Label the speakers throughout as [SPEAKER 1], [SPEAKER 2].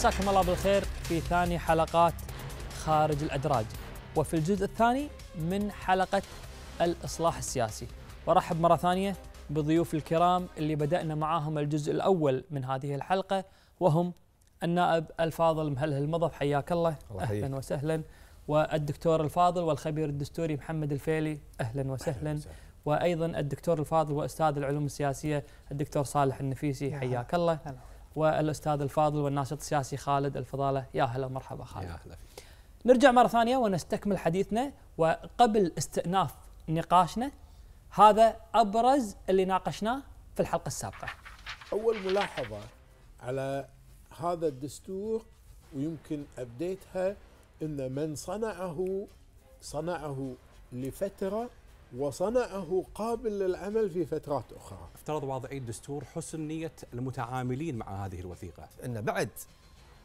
[SPEAKER 1] مساكم الله بالخير في ثاني حلقات خارج الادراج وفي الجزء الثاني من حلقه الاصلاح السياسي وارحب مره ثانيه بضيوف الكرام اللي بدانا معاهم الجزء الاول من هذه الحلقه وهم النائب الفاضل مهله المضب حياك الله, الله اهلا وسهلا والدكتور الفاضل والخبير الدستوري محمد الفيلي اهلا وسهلا, أهلاً وسهلاً. وايضا الدكتور الفاضل واستاذ العلوم السياسيه الدكتور صالح النفيسي حياك الله والاستاذ الفاضل والناشط السياسي خالد الفضاله يا هلا ومرحبا خالد. يا هلا فيك. نرجع مره ثانيه ونستكمل حديثنا وقبل استئناف نقاشنا هذا ابرز اللي ناقشناه في الحلقه السابقه.
[SPEAKER 2] اول ملاحظه على هذا الدستور ويمكن ابديتها ان من صنعه صنعه لفتره وصنعه قابل للعمل في فترات أخرى
[SPEAKER 3] افترض واضعي الدستور حسن نية المتعاملين مع هذه الوثيقة أن بعد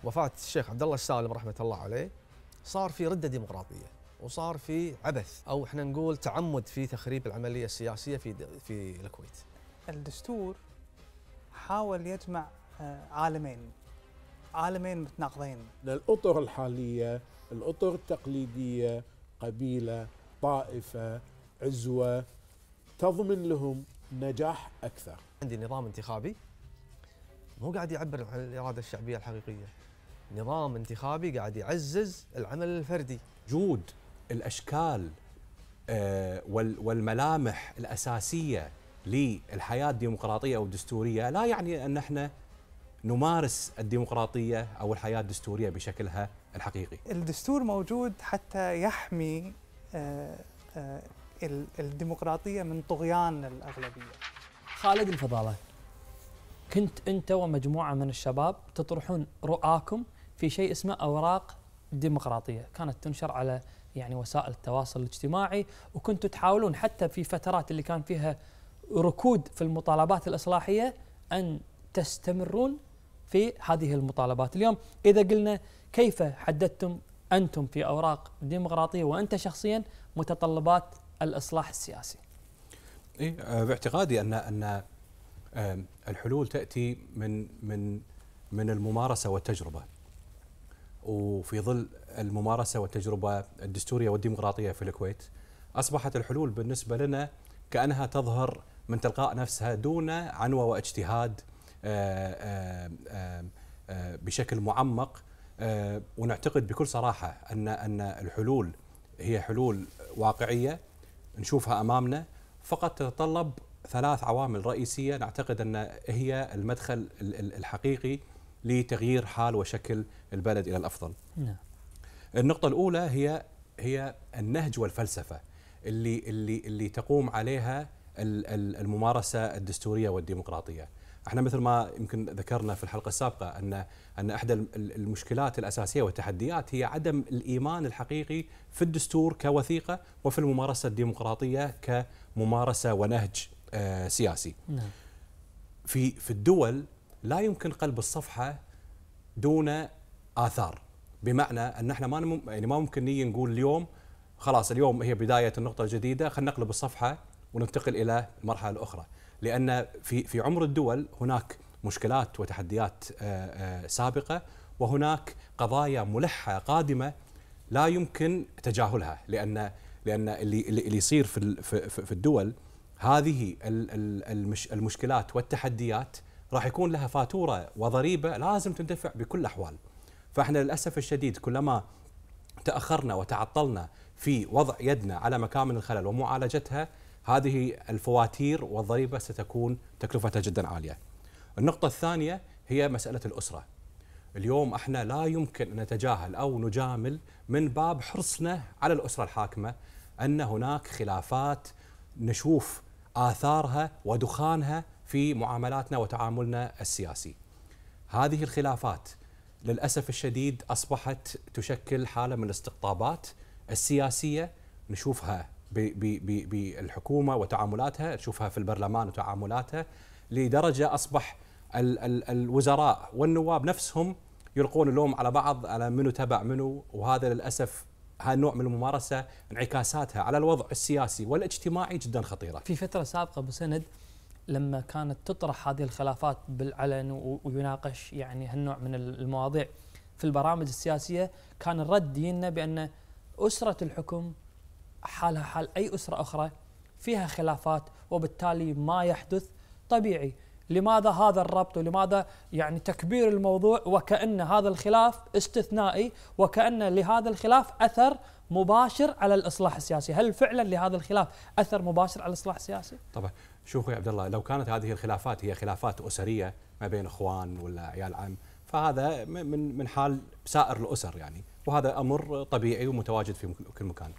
[SPEAKER 3] وفاة الشيخ عبد الله السالم رحمة الله عليه صار في ردة ديمقراطية
[SPEAKER 4] وصار في عبث أو احنا نقول تعمد في تخريب العملية السياسية في, في الكويت
[SPEAKER 5] الدستور حاول يجمع
[SPEAKER 2] آه، عالمين عالمين متناقضين الأطر الحالية الأطر التقليدية قبيلة طائفة عزوه تضمن لهم نجاح اكثر. عندي نظام انتخابي مو قاعد يعبر عن الاراده
[SPEAKER 4] الشعبيه
[SPEAKER 3] الحقيقيه. نظام انتخابي قاعد يعزز العمل الفردي. جود الاشكال آه، والملامح الاساسيه للحياه الديمقراطيه او الدستوريه لا يعني ان احنا نمارس الديمقراطيه او الحياه الدستوريه بشكلها الحقيقي.
[SPEAKER 5] الدستور موجود حتى يحمي آه، آه، الديمقراطيه من طغيان الاغلبيه.
[SPEAKER 1] خالد الفضاله كنت انت ومجموعه من الشباب تطرحون رؤاكم في شيء اسمه اوراق ديمقراطيه، كانت تنشر على يعني وسائل التواصل الاجتماعي وكنتوا تحاولون حتى في فترات اللي كان فيها ركود في المطالبات الاصلاحيه ان تستمرون في هذه المطالبات، اليوم اذا قلنا كيف حددتم انتم في اوراق ديمقراطيه وانت شخصيا متطلبات الاصلاح السياسي؟
[SPEAKER 3] إيه آه، باعتقادي ان ان الحلول تاتي من من من الممارسه والتجربه. وفي ظل الممارسه والتجربه الدستوريه والديمقراطيه في الكويت اصبحت الحلول بالنسبه لنا كانها تظهر من تلقاء نفسها دون عنوه واجتهاد آه، بشكل معمق آه، ونعتقد بكل صراحه ان ان الحلول هي حلول واقعيه نشوفها امامنا فقط تتطلب ثلاث عوامل رئيسيه نعتقد ان هي المدخل الحقيقي لتغيير حال وشكل البلد الى الافضل. نعم. النقطه الاولى هي هي النهج والفلسفه اللي اللي اللي تقوم عليها الممارسه الدستوريه والديمقراطيه. احنا مثل ما يمكن ذكرنا في الحلقه السابقه ان ان احدى المشكلات الاساسيه والتحديات هي عدم الايمان الحقيقي في الدستور كوثيقه وفي الممارسه الديمقراطيه كممارسه ونهج آه، سياسي. نعم. في في الدول لا يمكن قلب الصفحه دون آثار بمعنى ان احنا ما يعني ما ممكن نيجي نقول اليوم خلاص اليوم هي بدايه النقطه الجديده خلينا نقلب الصفحه وننتقل الى المرحله الاخرى. لان في في عمر الدول هناك مشكلات وتحديات آه، آه، سابقه وهناك قضايا ملحه قادمه لا يمكن تجاهلها لان لان اللي اللي يصير في في الدول هذه المشكلات والتحديات راح يكون لها فاتوره وضريبه لازم تندفع بكل الاحوال. فاحنا للاسف الشديد كلما تاخرنا وتعطلنا في وضع يدنا على مكامن الخلل ومعالجتها هذه الفواتير والضريبة ستكون تكلفتها جدا عالية النقطة الثانية هي مسألة الأسرة اليوم احنا لا يمكن ان نتجاهل او نجامل من باب حرصنا على الاسره الحاكمه ان هناك خلافات نشوف اثارها ودخانها في معاملاتنا وتعاملنا السياسي. هذه الخلافات للاسف الشديد اصبحت تشكل حاله من الاستقطابات السياسيه نشوفها بالحكومه وتعاملاتها تشوفها في البرلمان وتعاملاتها لدرجه اصبح ال ال الوزراء والنواب نفسهم يلقون اللوم على بعض على منو تبع منو وهذا للاسف النوع من الممارسه انعكاساتها على الوضع السياسي والاجتماعي جدا خطيره. في فتره سابقه ابو سند
[SPEAKER 1] لما كانت تطرح هذه الخلافات بالعلن ويناقش يعني هالنوع من المواضيع في البرامج السياسيه كان الرد ينا بان اسره الحكم حالها حال أي أسرة أخرى فيها خلافات وبالتالي ما يحدث طبيعي لماذا هذا الربط ولماذا يعني تكبير الموضوع وكأن هذا الخلاف استثنائي وكأن لهذا الخلاف أثر مباشر على الإصلاح السياسي هل فعلا لهذا الخلاف أثر مباشر على الإصلاح السياسي؟
[SPEAKER 3] طبعا شوفوا يا عبد الله لو كانت هذه الخلافات هي خلافات أسرية ما بين إخوان ولا عيال عم فهذا من من حال سائر الأسر يعني وهذا أمر طبيعي ومتواجد في كل مكان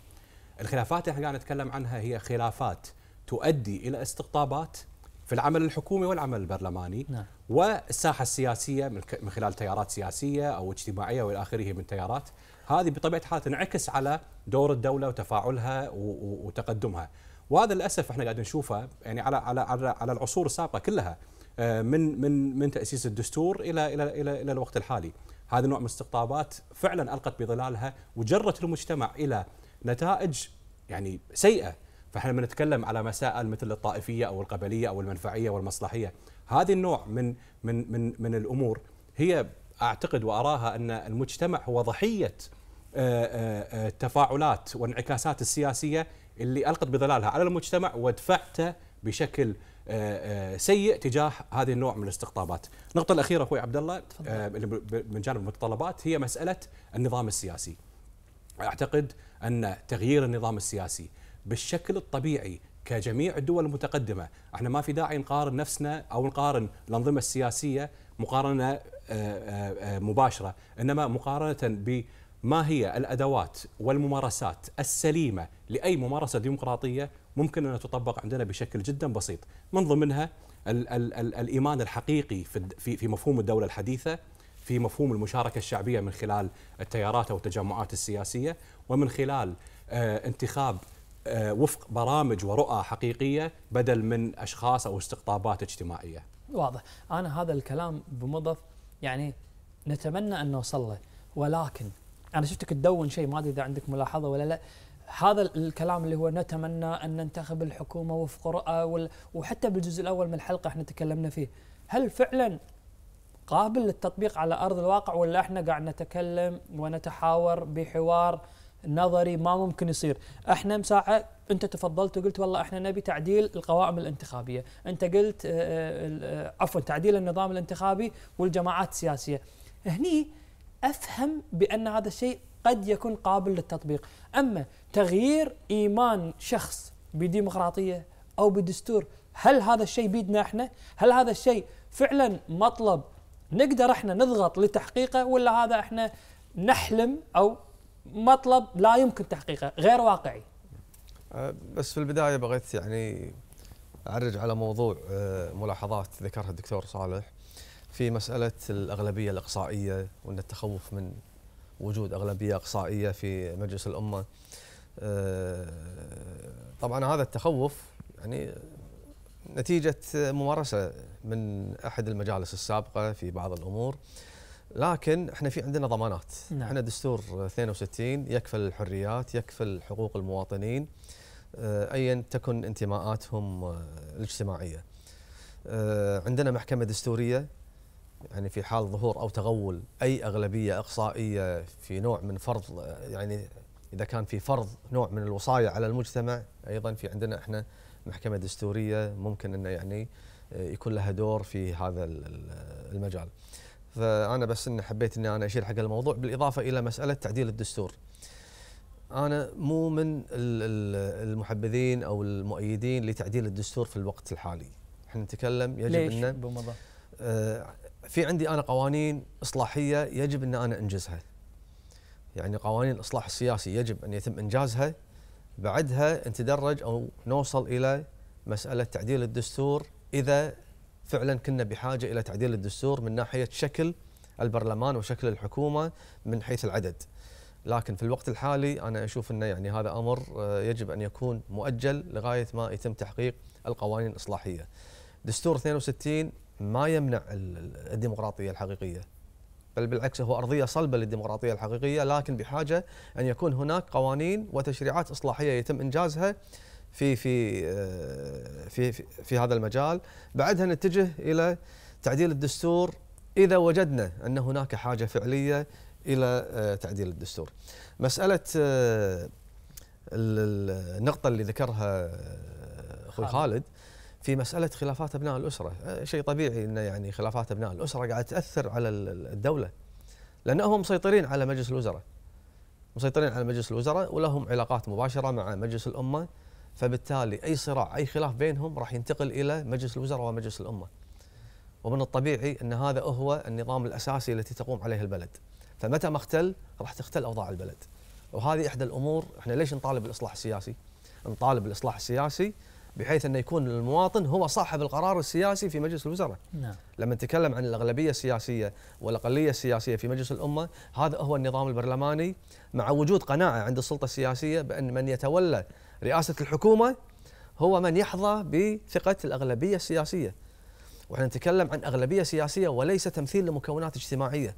[SPEAKER 3] الخلافات اللي احنا نتكلم عنها هي خلافات تؤدي الى استقطابات في العمل الحكومي والعمل البرلماني نعم. والساحه السياسيه من خلال تيارات سياسيه او اجتماعيه والى اخره من تيارات هذه بطبيعه الحال تنعكس على دور الدوله وتفاعلها وتقدمها وهذا للاسف احنا قاعد نشوفه يعني على على على, على العصور السابقه كلها آه، من من من تاسيس الدستور الى الى الى, إلى الوقت الحالي هذا النوع من الاستقطابات فعلا القت بظلالها وجرت المجتمع الى نتائج يعني سيئه فاحنا لما نتكلم على مسائل مثل الطائفيه او القبليه او المنفعيه والمصلحيه هذه النوع من من من من الامور هي اعتقد واراها ان المجتمع هو ضحيه التفاعلات آه، آه، آه، والانعكاسات السياسيه اللي القت بظلالها على المجتمع ودفعته بشكل سيء تجاه هذه النوع من الاستقطابات. النقطه الاخيره اخوي عبد الله من جانب المتطلبات هي مساله النظام السياسي. اعتقد ان تغيير النظام السياسي بالشكل الطبيعي كجميع الدول المتقدمه، احنا ما في داعي نقارن نفسنا او نقارن الانظمه السياسيه مقارنه آه، آه، آه، مباشره، انما مقارنه بما هي الادوات والممارسات السليمه لاي ممارسه ديمقراطيه ممكن ان تطبق عندنا بشكل جدا بسيط، من ضمنها الايمان الحقيقي في في مفهوم الدوله الحديثه في مفهوم المشاركه الشعبيه من خلال التيارات او التجمعات السياسيه ومن خلال آه، انتخاب آه، وفق برامج ورؤى حقيقيه بدل من اشخاص او استقطابات اجتماعيه.
[SPEAKER 1] واضح، انا هذا الكلام بمضض يعني نتمنى ان نوصل له ولكن انا شفتك تدون شيء ما ادري اذا عندك ملاحظه ولا لا هذا الكلام اللي هو نتمنى ان ننتخب الحكومه وفق رؤى وحتى بالجزء الاول من الحلقه احنا تكلمنا فيه هل فعلا قابل للتطبيق على ارض الواقع ولا احنا قاعد نتكلم ونتحاور بحوار نظري ما ممكن يصير احنا مساعة انت تفضلت وقلت والله احنا نبي تعديل القوائم الانتخابيه انت قلت آه، آه، عفوا تعديل النظام الانتخابي والجماعات السياسيه هني افهم بان هذا الشيء قد يكون قابل للتطبيق اما تغيير ايمان شخص بديمقراطيه او بدستور هل هذا الشيء بيدنا احنا هل هذا الشيء فعلا مطلب نقدر احنا نضغط لتحقيقه ولا هذا احنا نحلم او مطلب لا يمكن تحقيقه غير واقعي
[SPEAKER 4] أه، بس في البدايه بغيت يعني اعرج على موضوع أه، ملاحظات ذكرها الدكتور صالح في مساله الاغلبيه الاقصائيه وان التخوف من وجود اغلبيه اقصائيه في مجلس الامه أه، طبعا هذا التخوف يعني نتيجة ممارسة من أحد المجالس السابقة في بعض الأمور لكن احنا في عندنا ضمانات نعم. احنا دستور 62 يكفل الحريات يكفل حقوق المواطنين آه، ايا تكن انتماءاتهم آه، الاجتماعيه آه، عندنا محكمه دستوريه يعني في حال ظهور او تغول اي اغلبيه اقصائيه في نوع من فرض يعني اذا كان في فرض نوع من الوصايه على المجتمع ايضا في عندنا احنا محكمه دستوريه ممكن انه يعني آه، يكون لها دور في هذا المجال. فانا بس ان حبيت اني انا اشير حق الموضوع بالاضافه الى مساله تعديل الدستور. انا مو من المحبذين او المؤيدين لتعديل الدستور في الوقت الحالي. احنا نتكلم يجب ليش؟ ان آه، في عندي انا قوانين اصلاحيه يجب ان انا انجزها. يعني قوانين الاصلاح السياسي يجب ان يتم انجازها بعدها نتدرج او نوصل الى مساله تعديل الدستور اذا فعلا كنا بحاجه الى تعديل الدستور من ناحيه شكل البرلمان وشكل الحكومه من حيث العدد. لكن في الوقت الحالي انا اشوف انه يعني هذا امر آه، يجب ان يكون مؤجل لغايه ما يتم تحقيق القوانين الاصلاحيه. دستور 62 ما يمنع الديمقراطيه الحقيقيه بل بالعكس هو أرضية صلبة للديمقراطية الحقيقية لكن بحاجة أن يكون هناك قوانين وتشريعات إصلاحية يتم إنجازها في في آه، في في, في هذا المجال بعدها نتجه إلى تعديل الدستور إذا وجدنا أن هناك حاجة فعلية إلى آه، تعديل الدستور مسألة آه، النقطة اللي ذكرها أخوي خالد في مساله خلافات ابناء الاسره أه، شيء طبيعي انه يعني خلافات ابناء الاسره قاعده تاثر على الدوله لانهم مسيطرين على مجلس الوزراء مسيطرين على مجلس الوزراء ولهم علاقات مباشره مع مجلس الامه فبالتالي اي صراع اي خلاف بينهم راح ينتقل الى مجلس الوزراء ومجلس الامه ومن الطبيعي ان هذا هو النظام الاساسي التي تقوم عليه البلد فمتى ما اختل راح تختل اوضاع البلد وهذه احدى الامور احنا ليش نطالب بالاصلاح السياسي نطالب بالاصلاح السياسي بحيث انه يكون المواطن هو صاحب القرار السياسي في مجلس الوزراء. نعم. لما نتكلم عن الاغلبيه السياسيه والاقليه السياسيه في مجلس الامه، هذا هو النظام البرلماني مع وجود قناعه عند السلطه السياسيه بان من يتولى رئاسه الحكومه هو من يحظى بثقه الاغلبيه السياسيه. واحنا نتكلم عن اغلبيه سياسيه وليس تمثيل لمكونات اجتماعيه.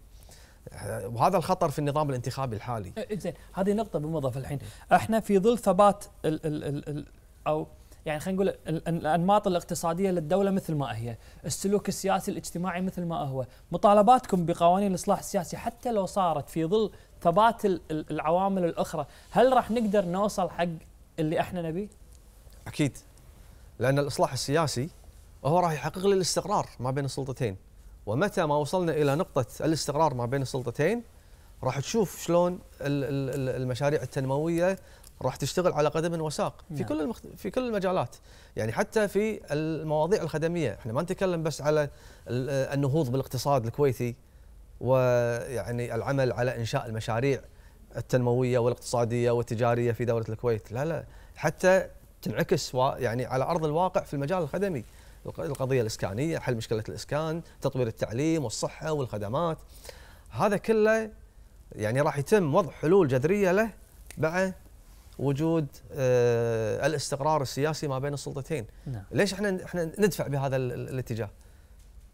[SPEAKER 1] وهذا الخطر في النظام الانتخابي الحالي. إيه، إيه، زين، هذه نقطة بالمضافة الحين، احنا في ظل ثبات الـ ال ال ال او يعني خلينا نقول الانماط الاقتصاديه للدوله مثل ما هي، السلوك السياسي الاجتماعي مثل ما هو، مطالباتكم بقوانين الاصلاح السياسي حتى لو صارت في ظل ثبات العوامل الاخرى، هل راح نقدر نوصل حق اللي احنا نبيه؟
[SPEAKER 4] اكيد لان الاصلاح السياسي هو راح يحقق لي الاستقرار ما بين السلطتين ومتى ما وصلنا الى نقطه الاستقرار ما بين السلطتين راح تشوف شلون المشاريع التنمويه راح تشتغل على قدم وساق في نعم. كل المخت... في كل المجالات يعني حتى في المواضيع الخدميه احنا ما نتكلم بس على النهوض بالاقتصاد الكويتي ويعني العمل على انشاء المشاريع التنمويه والاقتصاديه والتجاريه في دوله الكويت لا لا حتى تنعكس يعني على ارض الواقع في المجال الخدمي القضيه الاسكانيه حل مشكله الاسكان تطوير التعليم والصحه والخدمات هذا كله يعني راح يتم وضع حلول جذريه له بعد وجود آه، الاستقرار السياسي ما بين السلطتين نعم. ليش احنا احنا ندفع بهذا الاتجاه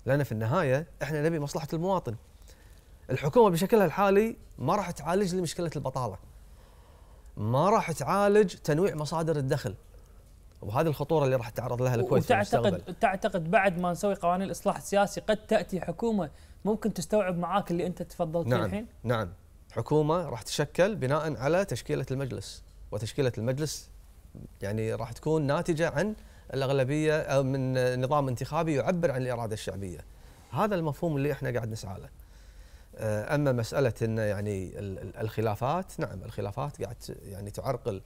[SPEAKER 4] لان في النهايه احنا نبي مصلحه المواطن الحكومه بشكلها الحالي ما راح تعالج لي مشكله البطاله ما راح تعالج تنويع مصادر الدخل وهذه الخطوره اللي راح تتعرض لها الكويت وتعتقد في
[SPEAKER 1] تعتقد بعد ما نسوي قوانين الاصلاح السياسي قد تاتي حكومه ممكن تستوعب معاك اللي انت تفضلت نعم الحين
[SPEAKER 4] نعم حكومه راح تشكل بناء على تشكيله المجلس وتشكيله المجلس يعني راح تكون ناتجه عن الاغلبيه او من نظام انتخابي يعبر عن الاراده الشعبيه. هذا المفهوم اللي احنا قاعد نسعى له. آه، اما مساله ان يعني الخلافات نعم الخلافات قاعد يعني تعرقل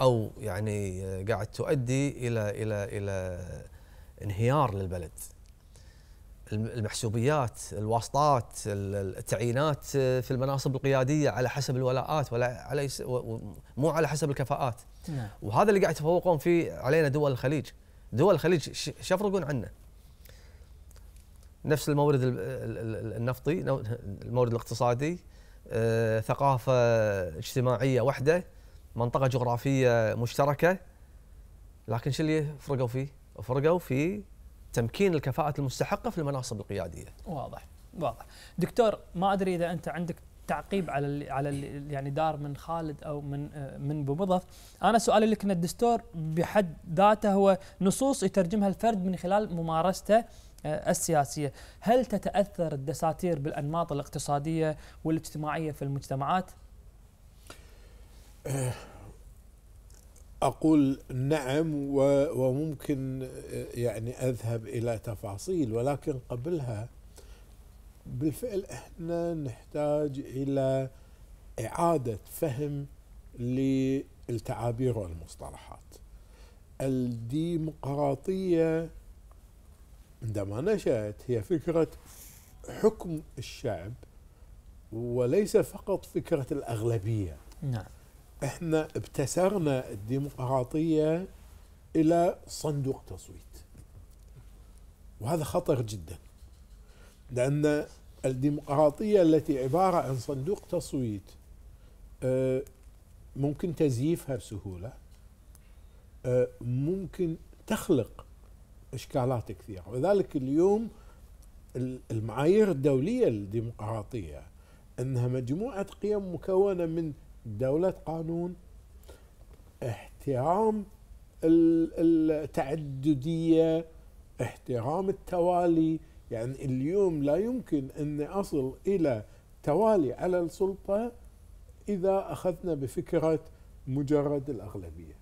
[SPEAKER 4] او يعني آه، قاعد تؤدي الى الى الى انهيار للبلد. المحسوبيات الواسطات التعيينات آه، في المناصب القياديه على حسب الولاءات ولا على مو على حسب الكفاءات نعم. وهذا اللي قاعد يتفوقون فيه علينا دول الخليج دول الخليج شفرقون عنه نفس المورد النفطي المورد الاقتصادي آه، ثقافه اجتماعيه واحده منطقه جغرافيه مشتركه لكن شو اللي فرقوا فيه؟ فرقوا في تمكين الكفاءات المستحقه في المناصب القياديه.
[SPEAKER 1] واضح واضح. دكتور ما ادري اذا انت عندك تعقيب على على يعني دار من خالد او من آه، من بمضف انا سؤالي لك ان الدستور بحد ذاته هو نصوص يترجمها الفرد من خلال ممارسته آه، السياسيه، هل تتاثر الدساتير بالانماط الاقتصاديه والاجتماعيه في المجتمعات؟
[SPEAKER 2] آه، أقول نعم وممكن آه، يعني أذهب إلى تفاصيل ولكن قبلها بالفعل احنا نحتاج إلى إعادة فهم للتعابير والمصطلحات الديمقراطية عندما نشأت هي فكرة حكم الشعب وليس فقط فكرة الأغلبية نعم احنا ابتسرنا الديمقراطية إلى صندوق تصويت وهذا خطر جدا لأن الديمقراطية التي عبارة عن صندوق تصويت آه، ممكن تزييفها بسهولة آه، ممكن تخلق إشكالات كثيرة وذلك اليوم المعايير الدولية للديمقراطية أنها مجموعة قيم مكونة من دولة قانون احترام التعددية احترام التوالي يعني اليوم لا يمكن أن أصل إلى توالي على السلطة إذا أخذنا بفكرة مجرد الأغلبية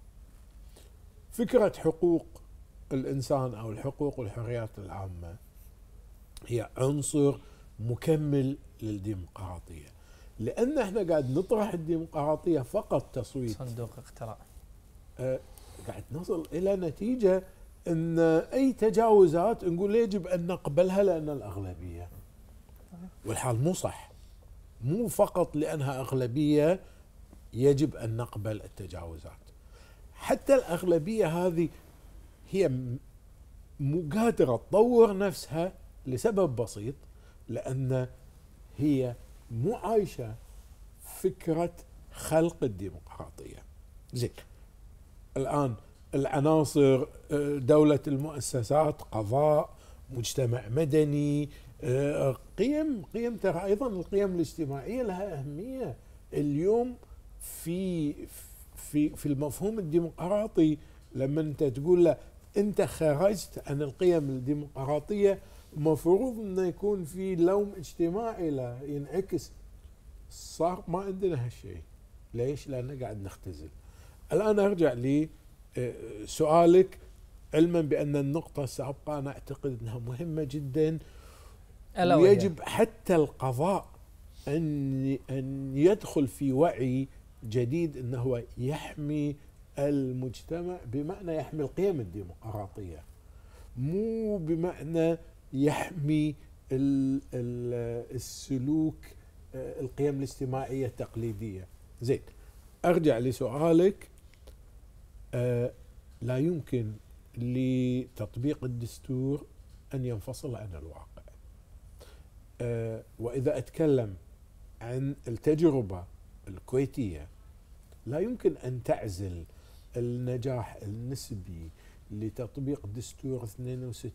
[SPEAKER 2] فكرة حقوق الإنسان أو الحقوق والحريات العامة هي عنصر مكمل للديمقراطية لان احنا قاعد نطرح الديمقراطيه فقط تصويت صندوق اقتراع آه قاعد نصل الى نتيجه ان اي تجاوزات نقول يجب ان نقبلها لان الاغلبيه والحال مو صح مو فقط لانها اغلبيه يجب ان نقبل التجاوزات حتى الاغلبيه هذه هي مو قادره تطور نفسها لسبب بسيط لان هي مو عايشه فكره خلق الديمقراطيه. زين الان العناصر آه، دوله المؤسسات قضاء مجتمع مدني آه، قيم قيم ترى ايضا القيم الاجتماعيه لها اهميه اليوم في في في المفهوم الديمقراطي لما انت تقول له انت خرجت عن القيم الديمقراطيه مفروض انه يكون في لوم اجتماعي له ينعكس صار ما عندنا هالشيء ليش؟ لان قاعد نختزل الان ارجع لسؤالك آه، علما بان النقطه السابقه انا اعتقد انها مهمه جدا
[SPEAKER 3] ويجب
[SPEAKER 2] حتى القضاء ان ان يدخل في وعي جديد انه هو يحمي المجتمع بمعنى يحمي القيم الديمقراطيه مو بمعنى يحمي السلوك آه، القيم الاجتماعية التقليدية زين أرجع لسؤالك آه، لا يمكن لتطبيق الدستور أن ينفصل عن الواقع آه، وإذا أتكلم عن التجربة الكويتية لا يمكن أن تعزل النجاح النسبي لتطبيق دستور 62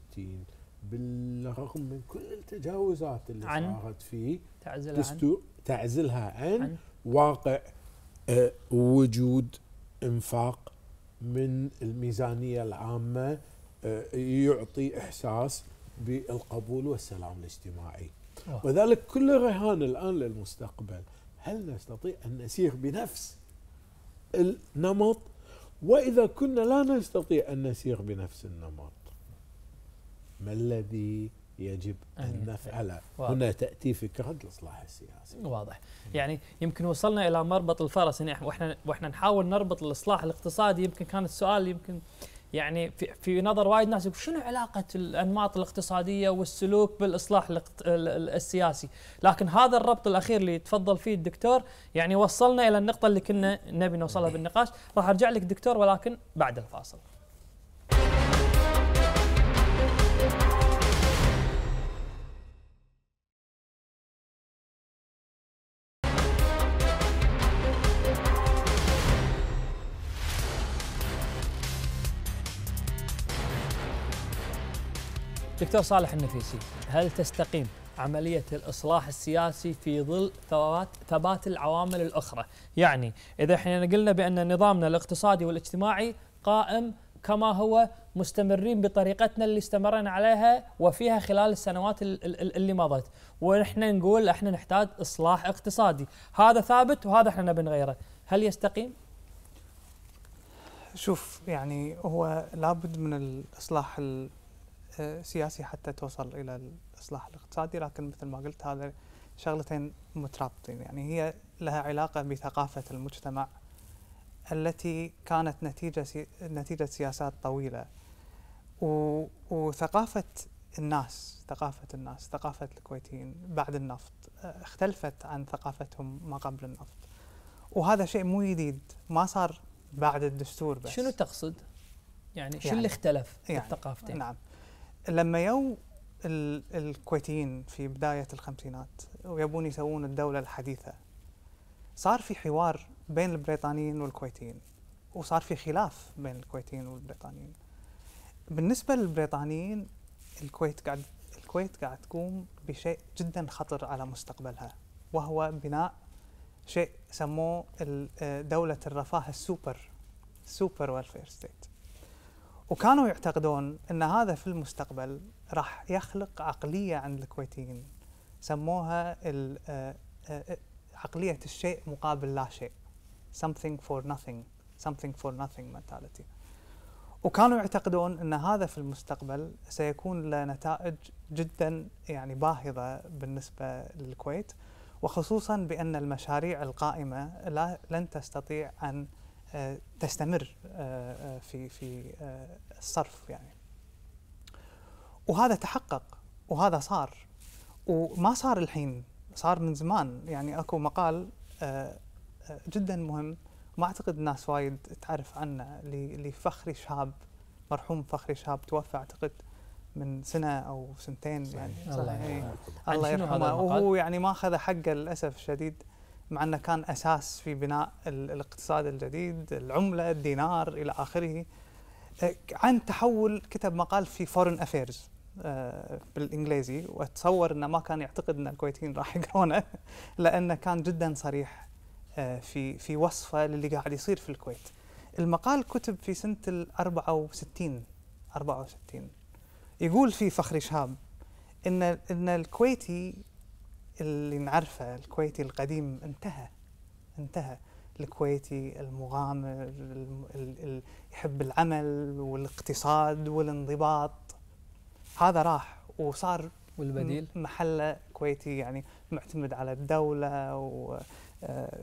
[SPEAKER 2] بالرغم من كل التجاوزات اللي عن صارت فيه تعزلها عن تعزلها عن, عن واقع آه، وجود انفاق من الميزانيه العامه آه، يعطي احساس بالقبول والسلام الاجتماعي وذلك كل رهان الان للمستقبل هل نستطيع ان نسير بنفس النمط واذا كنا لا نستطيع ان نسير بنفس النمط ما الذي يجب أن نفعله هنا تأتي فكرة الإصلاح السياسي
[SPEAKER 1] واضح يعني يمكن وصلنا إلى مربط الفرس يعني وإحنا, وإحنا نحاول نربط الإصلاح الاقتصادي يمكن كان السؤال يمكن يعني في, في نظر وايد ناس يقول شنو علاقة الأنماط الاقتصادية والسلوك بالإصلاح السياسي لكن هذا الربط الأخير اللي تفضل فيه الدكتور يعني وصلنا إلى النقطة اللي كنا نبي نوصلها بالنقاش راح أرجع لك دكتور ولكن بعد الفاصل دكتور صالح النفيسي هل تستقيم عملية الإصلاح السياسي في ظل ثبات, العوامل الأخرى يعني إذا إحنا قلنا بأن نظامنا الاقتصادي والاجتماعي قائم كما هو مستمرين بطريقتنا اللي استمرنا عليها وفيها خلال السنوات اللي مضت ونحن نقول احنا نحتاج اصلاح اقتصادي هذا ثابت وهذا احنا بنغيره هل يستقيم شوف يعني هو لابد من الاصلاح آه،
[SPEAKER 5] سياسي حتى توصل الى الاصلاح الاقتصادي لكن مثل ما قلت هذا شغلتين مترابطين يعني هي لها علاقه بثقافه المجتمع التي كانت نتيجه سي نتيجه سياسات طويله و... وثقافه الناس ثقافه الناس ثقافه الكويتيين بعد النفط آه، اختلفت عن ثقافتهم ما قبل النفط وهذا شيء مو جديد ما صار بعد الدستور بس شنو تقصد؟
[SPEAKER 1] يعني شو يعني اللي اختلف يعني الثقافتين؟ نعم
[SPEAKER 5] لما يو الكويتيين في بداية الخمسينات ويبون يسوون الدولة الحديثة صار في حوار بين البريطانيين والكويتيين وصار في خلاف بين الكويتيين والبريطانيين بالنسبة للبريطانيين الكويت قاعد الكويت قاعد تقوم بشيء جدا خطر على مستقبلها وهو بناء شيء سموه آه، دولة الرفاه السوبر سوبر ويلفير ستيت وكانوا يعتقدون ان هذا في المستقبل راح يخلق عقليه عند الكويتيين سموها آه، آه، عقليه الشيء مقابل لا شيء something for nothing something for nothing mentality وكانوا يعتقدون ان هذا في المستقبل سيكون له نتائج جدا يعني باهظه بالنسبه للكويت وخصوصا بان المشاريع القائمه لا لن تستطيع ان آه، تستمر آه، آه، في في الصرف يعني وهذا تحقق وهذا صار وما صار الحين صار من زمان يعني اكو مقال جدا مهم ما اعتقد الناس وايد تعرف عنه لفخري شهاب مرحوم فخري شهاب توفى اعتقد من سنه او سنتين يعني الله, الله يرحمه وهو يعني ما اخذ حقه للاسف الشديد مع أنه كان أساس في بناء الاقتصاد الجديد العملة الدينار إلى آخره أه، عن تحول كتب مقال في فورن أفيرز أه، بالإنجليزي وأتصور أنه ما كان يعتقد أن الكويتيين راح يقرونه لأنه كان جدا صريح أه، في في وصفه للي قاعد يصير في الكويت المقال كتب في سنة ال 64 64 يقول في فخري شهاب ان ان الكويتي اللي نعرفه الكويتي القديم انتهى انتهى الكويتي المغامر اللي يحب العمل والاقتصاد والانضباط هذا راح وصار والبديل محله كويتي يعني معتمد على الدوله و آه،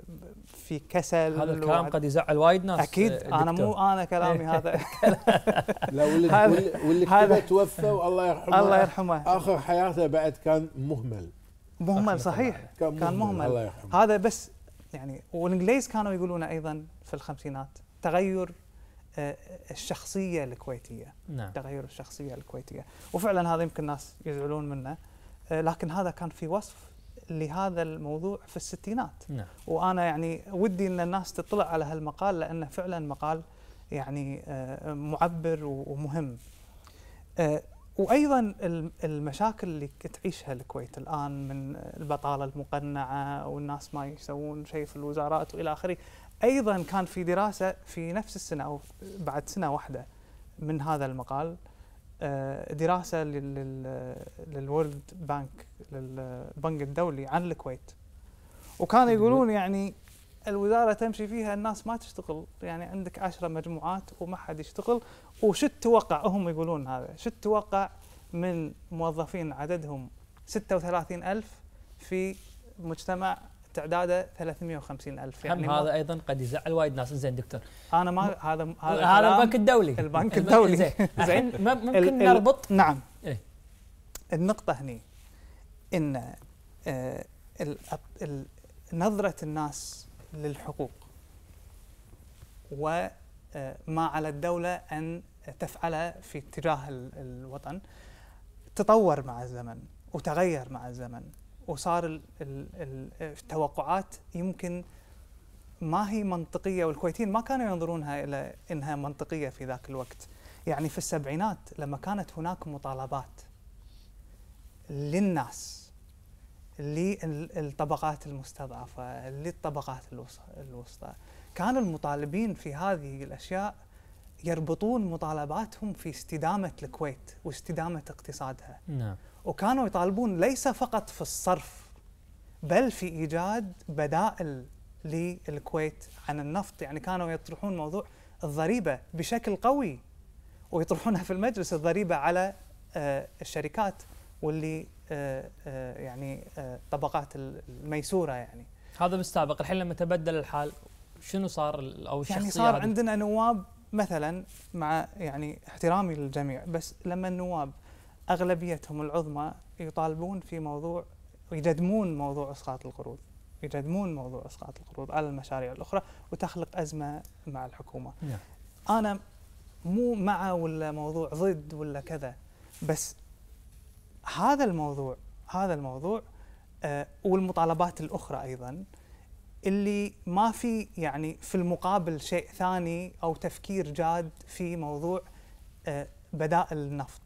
[SPEAKER 5] في كسل هذا الكلام قد يزعل وايد ناس اكيد آه، الدكتور. انا مو انا كلامي هذا
[SPEAKER 2] لا واللي واللي توفى والله يرحمه الله يرحمه اخر حياته بعد كان مهمل مهمل صحيح كان مهمل, كان مهمل. الله
[SPEAKER 5] هذا بس يعني والانجليز كانوا يقولون ايضا في الخمسينات تغير آه، الشخصيه الكويتيه نعم. تغير الشخصيه الكويتيه وفعلا هذا يمكن الناس يزعلون منه آه، لكن هذا كان في وصف لهذا الموضوع في الستينات نعم. وانا يعني ودي ان الناس تطلع على هالمقال لانه فعلا مقال يعني آه، معبر ومهم وايضا المشاكل اللي تعيشها الكويت الان من البطاله المقنعه والناس ما يسوون شيء في الوزارات والى اخره ايضا كان في دراسه في نفس السنه او بعد سنه واحده من هذا المقال آه، دراسه للورد بانك للبنك الدولي عن الكويت
[SPEAKER 2] وكانوا يقولون
[SPEAKER 5] يعني الوزاره تمشي فيها الناس ما تشتغل يعني عندك عشرة مجموعات وما حد يشتغل وشو التوقع هم يقولون هذا شو التوقع من موظفين عددهم 36 ألف في مجتمع تعداده 350 ألف يعني هذا
[SPEAKER 1] ايضا قد يزعل وايد ناس زين دكتور انا ما
[SPEAKER 5] هذا هذا, هذا البنك الدولي البنك الدولي زين ممكن نربط
[SPEAKER 4] نعم إيه؟
[SPEAKER 5] النقطه هني ان آه، نظره الناس للحقوق وما آه، على الدوله ان تفعله في اتجاه الوطن تطور مع الزمن وتغير مع الزمن وصار التوقعات يمكن ما هي منطقية والكويتيين ما كانوا ينظرونها إلى أنها منطقية في ذاك الوقت يعني في السبعينات لما كانت هناك مطالبات للناس للطبقات المستضعفة للطبقات الوسطى كانوا المطالبين في هذه الأشياء يربطون مطالباتهم في استدامة الكويت واستدامة اقتصادها نعم. وكانوا يطالبون ليس فقط في الصرف بل في إيجاد بدائل للكويت عن النفط يعني كانوا يطرحون موضوع الضريبة بشكل قوي ويطرحونها في المجلس الضريبة على آه، الشركات واللي آه، آه، يعني طبقات الميسورة
[SPEAKER 1] يعني هذا بالسابق الحين لما تبدل الحال شنو صار او يعني صار عندنا
[SPEAKER 5] نواب مثلا مع يعني احترامي للجميع بس لما النواب اغلبيتهم العظمى يطالبون في موضوع ويجدمون موضوع اسقاط القروض يجدمون موضوع اسقاط القروض على المشاريع الاخرى وتخلق ازمه مع الحكومه. Yeah. نعم. انا مو مع ولا موضوع ضد ولا كذا بس هذا الموضوع هذا الموضوع آه والمطالبات الاخرى ايضا اللي ما في يعني في المقابل شيء ثاني او تفكير جاد في موضوع آه، بدائل النفط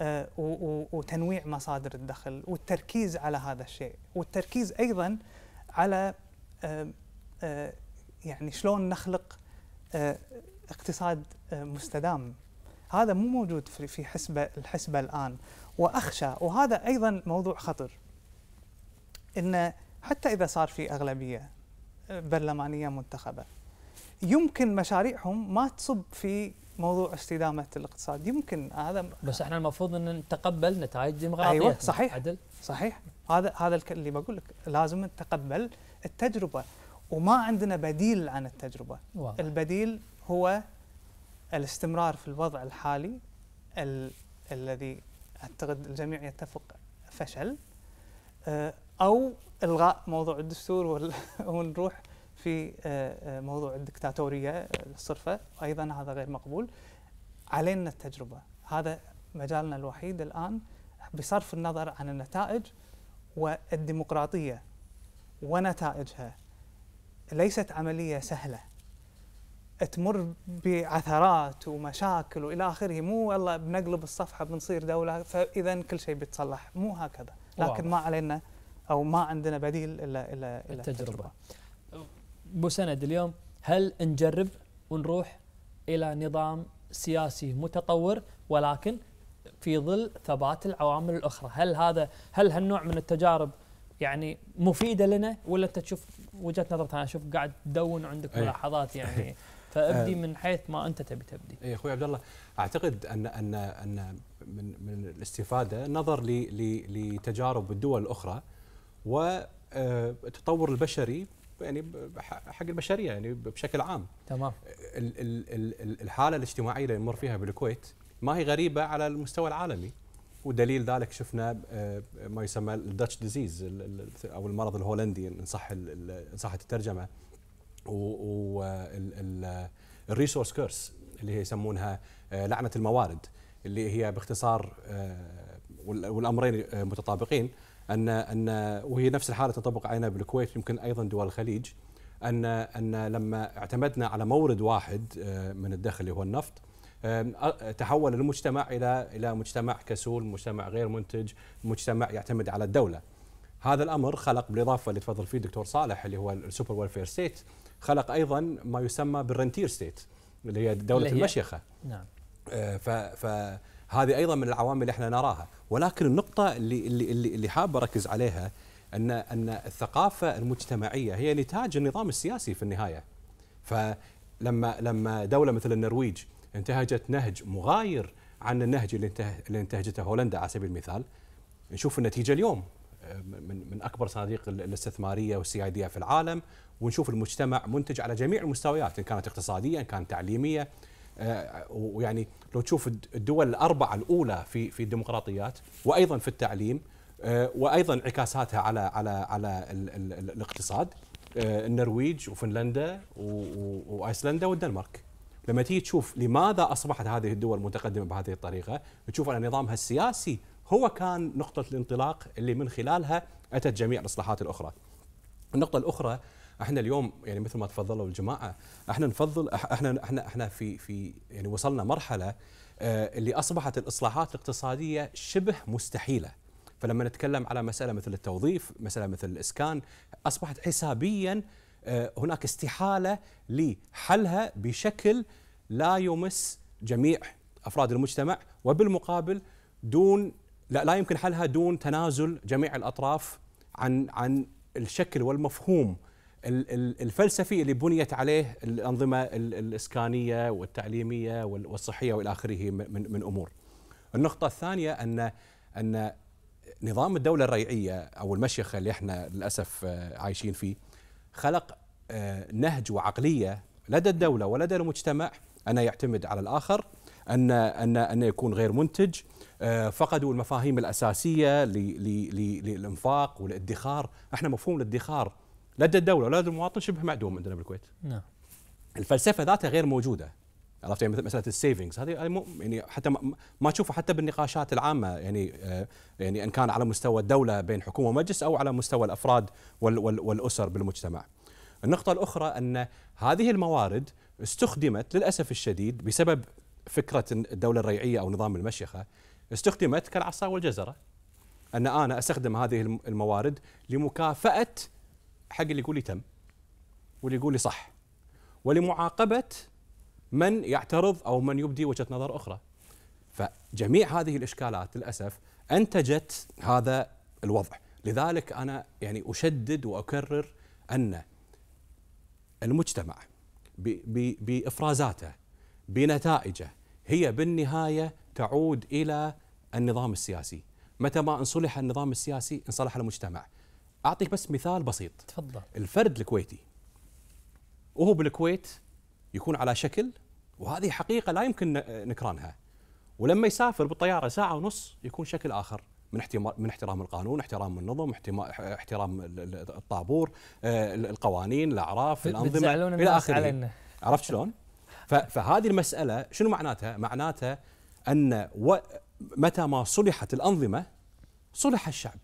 [SPEAKER 5] آه، وتنويع مصادر الدخل والتركيز على هذا الشيء والتركيز ايضا على آه، يعني شلون نخلق اقتصاد مستدام هذا مو موجود في حسبه الحسبه الان واخشى وهذا ايضا موضوع خطر ان حتى إذا صار في أغلبية آه، برلمانية منتخبة يمكن مشاريعهم ما تصب في موضوع استدامة الاقتصاد يمكن هذا
[SPEAKER 1] بس احنا المفروض ان نتقبل نتائج ديمقراطية أيوة صحيح
[SPEAKER 5] عدل صحيح هذا هذا اللي بقول لك لازم نتقبل التجربة وما عندنا بديل عن التجربة واضح. البديل هو الاستمرار في الوضع الحالي ال الذي اعتقد الجميع يتفق فشل آه، او الغاء موضوع الدستور ونروح في آه، آه، موضوع الدكتاتوريه آه، الصرفه ايضا هذا غير مقبول علينا التجربه هذا مجالنا الوحيد الان بصرف النظر عن النتائج والديمقراطيه ونتائجها ليست عمليه سهله تمر بعثرات ومشاكل والى اخره مو والله بنقلب الصفحه بنصير دوله فاذا كل شيء بيتصلح مو هكذا لكن ما علينا او ما عندنا بديل الا
[SPEAKER 1] الا, التجربه. ابو سند اليوم هل نجرب ونروح الى نظام سياسي متطور ولكن في ظل ثبات العوامل الاخرى، هل هذا هل هالنوع من التجارب يعني مفيده لنا ولا انت تشوف وجهه نظرك انا اشوف قاعد تدون عندك إيه. ملاحظات يعني فابدي آه. من حيث ما انت تبي تبدي.
[SPEAKER 3] اي اخوي عبد الله اعتقد ان ان ان من من الاستفاده نظر لتجارب الدول الاخرى والتطور آه، البشري يعني حق البشريه يعني بشكل عام تمام الحاله الاجتماعيه اللي نمر فيها بالكويت ما هي غريبه على المستوى العالمي ودليل ذلك شفنا آه، ما يسمى الداتش ديزيز او المرض الهولندي ان صح ان صحت الترجمه والريسورس كيرس اللي هي يسمونها آه، لعنه الموارد اللي هي باختصار والامرين متطابقين ان ان وهي نفس الحاله تطبق علينا بالكويت يمكن ايضا دول الخليج ان ان لما اعتمدنا على مورد واحد آه، من الدخل اللي هو النفط تحول المجتمع الى الى مجتمع كسول، مجتمع غير منتج، مجتمع يعتمد على الدوله. هذا الامر خلق بالاضافه اللي تفضل فيه الدكتور صالح اللي هو السوبر ويلفير ستيت، خلق ايضا ما يسمى بالرنتير ستيت اللي هي دوله اللي هي المشيخه. نعم. آه، ف ف هذه ايضا من العوامل اللي احنا نراها ولكن النقطه اللي اللي اللي, اللي حاب اركز عليها ان ان الثقافه المجتمعيه هي نتاج النظام السياسي في النهايه فلما لما دوله مثل النرويج انتهجت نهج مغاير عن النهج اللي, انته اللي انتهجته هولندا على سبيل المثال نشوف النتيجه اليوم من من اكبر صناديق الاستثماريه والسي اي دي في العالم ونشوف المجتمع منتج على جميع المستويات ان كانت اقتصاديه ان كانت تعليميه آه، ويعني لو تشوف الدول الاربعه الاولى في في الديمقراطيات وايضا في التعليم آه، وايضا انعكاساتها على على على الاقتصاد آه، النرويج وفنلندا وايسلندا والدنمارك لما تيجي تشوف لماذا اصبحت هذه الدول متقدمه بهذه الطريقه تشوف ان نظامها السياسي هو كان نقطه الانطلاق اللي من خلالها اتت جميع الاصلاحات الاخرى النقطه الاخرى احنا اليوم يعني مثل ما تفضلوا الجماعه احنا نفضل احنا احنا احنا في في يعني وصلنا مرحله آه، اللي اصبحت الاصلاحات الاقتصاديه شبه مستحيله فلما نتكلم على مساله مثل التوظيف مساله مثل الاسكان اصبحت حسابيا آه، هناك استحاله لحلها بشكل لا يمس جميع افراد المجتمع وبالمقابل دون لا, لا يمكن حلها دون تنازل جميع الاطراف عن عن الشكل والمفهوم الفلسفي اللي بنيت عليه الأنظمة الإسكانية والتعليمية والصحية وإلى آخره من, من أمور النقطة الثانية أن أن نظام الدولة الريعية أو المشيخة اللي احنا للأسف آه، عايشين فيه خلق آه، نهج وعقلية لدى الدولة ولدى المجتمع أن يعتمد على الآخر أن أن أن يكون غير منتج آه، فقدوا المفاهيم الأساسية للإنفاق والادخار احنا مفهوم الادخار لدى الدوله ولا لدى المواطن شبه معدوم عندنا بالكويت نعم الفلسفه ذاتها غير موجوده عرفت يعني مساله السيفنجز هذه يعني, يعني حتى ما تشوفها حتى بالنقاشات العامه يعني آه، يعني ان كان على مستوى الدوله بين حكومه ومجلس او على مستوى الافراد وال وال والاسر بالمجتمع. النقطه الاخرى ان هذه الموارد استخدمت للاسف الشديد بسبب فكره الدوله الريعيه او نظام المشيخه استخدمت كالعصا والجزره. ان انا استخدم هذه الموارد لمكافاه حق اللي يقول لي تم واللي يقول لي صح ولمعاقبه من يعترض او من يبدي وجهه نظر اخرى فجميع هذه الاشكالات للاسف انتجت هذا الوضع لذلك انا يعني اشدد واكرر ان المجتمع بافرازاته بنتائجه هي بالنهايه تعود الى النظام السياسي متى ما انصلح النظام السياسي انصلح المجتمع اعطيك بس مثال بسيط تفضل الفرد الكويتي وهو بالكويت يكون على شكل وهذه حقيقه لا يمكن نكرانها ولما يسافر بالطياره ساعه ونص يكون شكل اخر من من احترام القانون، احترام النظم، احترام الطابور، آه، القوانين، الاعراف، الانظمه الى اخره علينا. عرفت شلون؟ فهذه المساله شنو معناتها؟ معناتها ان متى ما صلحت الانظمه صلح الشعب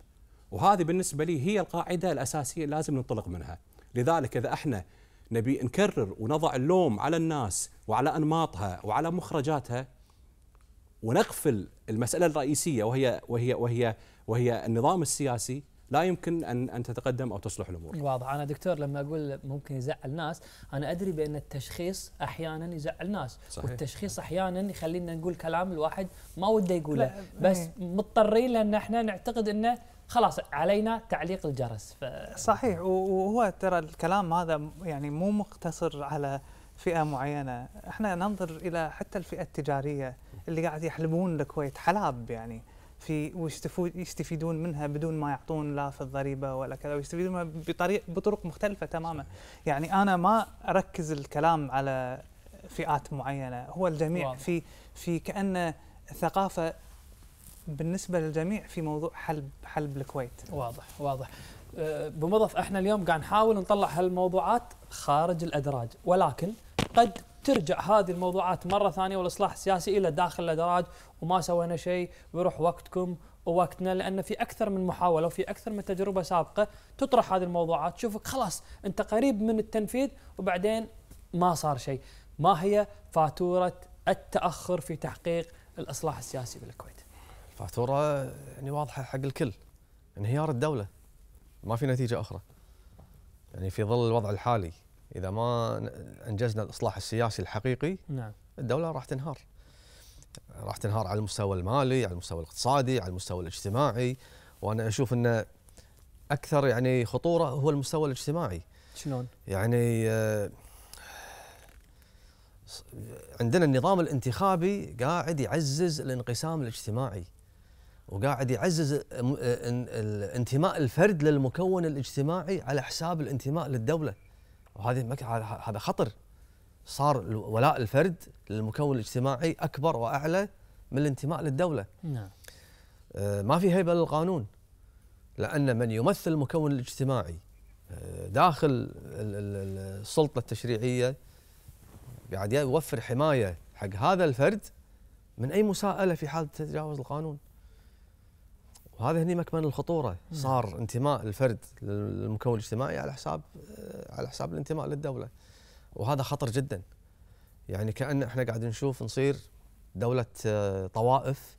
[SPEAKER 3] وهذه بالنسبة لي هي القاعدة الأساسية لازم ننطلق منها لذلك إذا احنا نبي نكرر ونضع اللوم على الناس وعلى أنماطها وعلى مخرجاتها ونغفل المسألة الرئيسية وهي وهي وهي وهي النظام السياسي لا يمكن ان ان تتقدم او تصلح الامور.
[SPEAKER 1] واضح انا دكتور لما اقول ممكن يزعل ناس انا ادري بان التشخيص احيانا يزعل ناس صحيح. والتشخيص احيانا يخلينا نقول كلام الواحد ما وده يقوله بس إيه. مضطرين لان احنا نعتقد انه خلاص علينا تعليق الجرس ف... صحيح
[SPEAKER 5] وهو ترى الكلام هذا يعني مو مقتصر على فئه معينه احنا ننظر الى حتى الفئه التجاريه اللي قاعد يحلبون الكويت حلاب يعني في ويستفيدون منها بدون ما يعطون لا في الضريبه ولا كذا ويستفيدون منها بطريق بطرق مختلفه تماما يعني انا ما اركز الكلام على فئات معينه هو الجميع واضح. في في كانه ثقافه بالنسبه
[SPEAKER 1] للجميع في موضوع حلب حلب الكويت واضح واضح أه، بمضف احنا اليوم قاعد نحاول نطلع هالموضوعات خارج الادراج ولكن قد ترجع هذه الموضوعات مره ثانيه والاصلاح السياسي الى داخل الادراج وما سوينا شيء ويروح وقتكم ووقتنا لان في اكثر من محاوله وفي اكثر من تجربه سابقه تطرح هذه الموضوعات تشوفك خلاص انت قريب من التنفيذ وبعدين ما صار شيء ما هي فاتوره التاخر في تحقيق الاصلاح السياسي بالكويت
[SPEAKER 4] فاتوره يعني واضحه حق الكل انهيار الدوله ما في نتيجه اخرى يعني في ظل الوضع الحالي اذا ما انجزنا الاصلاح السياسي الحقيقي نعم الدوله راح تنهار راح تنهار على المستوى المالي على المستوى الاقتصادي على المستوى الاجتماعي وانا اشوف ان اكثر يعني خطوره هو المستوى الاجتماعي شلون يعني آه، عندنا النظام الانتخابي قاعد يعزز الانقسام الاجتماعي وقاعد يعزز انتماء الفرد للمكون الاجتماعي على حساب الانتماء للدوله وهذه هذا خطر صار ولاء الفرد للمكون الاجتماعي اكبر واعلى من الانتماء للدوله نعم آه، ما في هيبه للقانون لان من يمثل المكون الاجتماعي آه، داخل السلطه التشريعيه قاعد يوفر حمايه حق هذا الفرد من اي مساءله في حال تجاوز القانون وهذا هني مكمن الخطوره صار انتماء الفرد للمكون الاجتماعي على حساب على حساب الانتماء للدوله وهذا خطر جدا يعني كان احنا قاعد نشوف نصير دوله آه، طوائف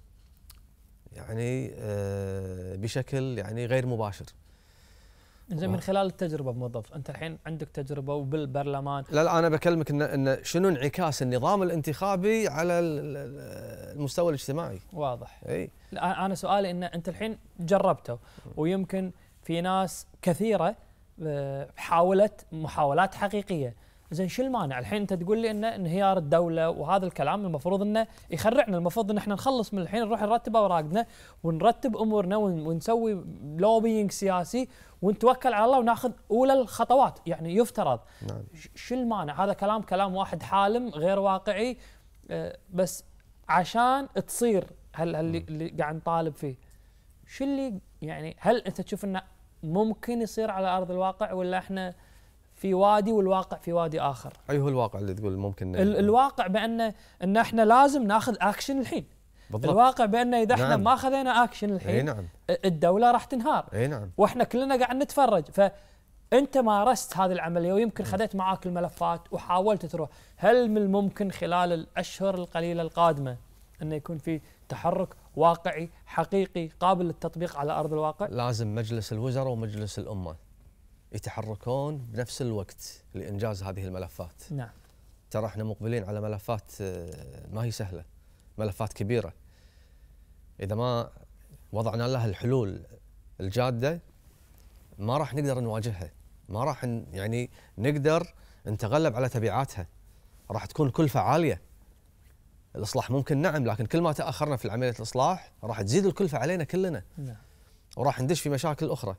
[SPEAKER 4] يعني آه، بشكل يعني غير مباشر
[SPEAKER 1] زين من خلال التجربه بموظف انت الحين عندك تجربه وبالبرلمان لا
[SPEAKER 4] لا انا بكلمك ان, إن شنو انعكاس النظام الانتخابي على المستوى الاجتماعي
[SPEAKER 1] واضح اي انا سؤالي ان انت الحين جربته ويمكن في ناس كثيره آه، حاولت محاولات حقيقيه زين شو المانع الحين انت تقول لي انه انهيار الدوله وهذا الكلام المفروض انه يخرعنا المفروض ان احنا نخلص من الحين نروح نرتب اوراقنا ونرتب امورنا ونسوي لوبينج سياسي ونتوكل على الله وناخذ اولى الخطوات يعني يفترض نعم. شو المانع هذا كلام كلام واحد حالم غير واقعي آه، بس عشان تصير هل هل نعم. اللي قاعد نطالب فيه شو اللي يعني هل انت تشوف انه ممكن يصير على ارض الواقع ولا احنا في وادي والواقع في وادي اخر
[SPEAKER 4] اي هو الواقع اللي تقول ممكن الواقع
[SPEAKER 1] بان ان احنا لازم ناخذ اكشن الحين بالضبط. الواقع بان اذا احنا نعم. ما اخذنا اكشن الحين اي نعم. الدوله راح تنهار اي نعم واحنا كلنا قاعد نتفرج ف انت مارست هذه العمليه ويمكن خذيت معاك الملفات وحاولت تروح هل من الممكن خلال الاشهر القليله القادمه انه يكون في تحرك واقعي حقيقي قابل للتطبيق على ارض الواقع
[SPEAKER 4] لازم مجلس الوزراء ومجلس الامه يتحركون بنفس الوقت لانجاز هذه الملفات. نعم. ترى احنا مقبلين على ملفات آه، ما هي سهله، ملفات كبيره. اذا ما وضعنا لها الحلول الجاده ما راح نقدر نواجهها، ما راح يعني نقدر نتغلب على تبعاتها. راح تكون كلفه عاليه. الاصلاح ممكن نعم لكن كل ما تاخرنا في عمليه الاصلاح راح تزيد الكلفه علينا كلنا. نعم. وراح ندش في مشاكل اخرى.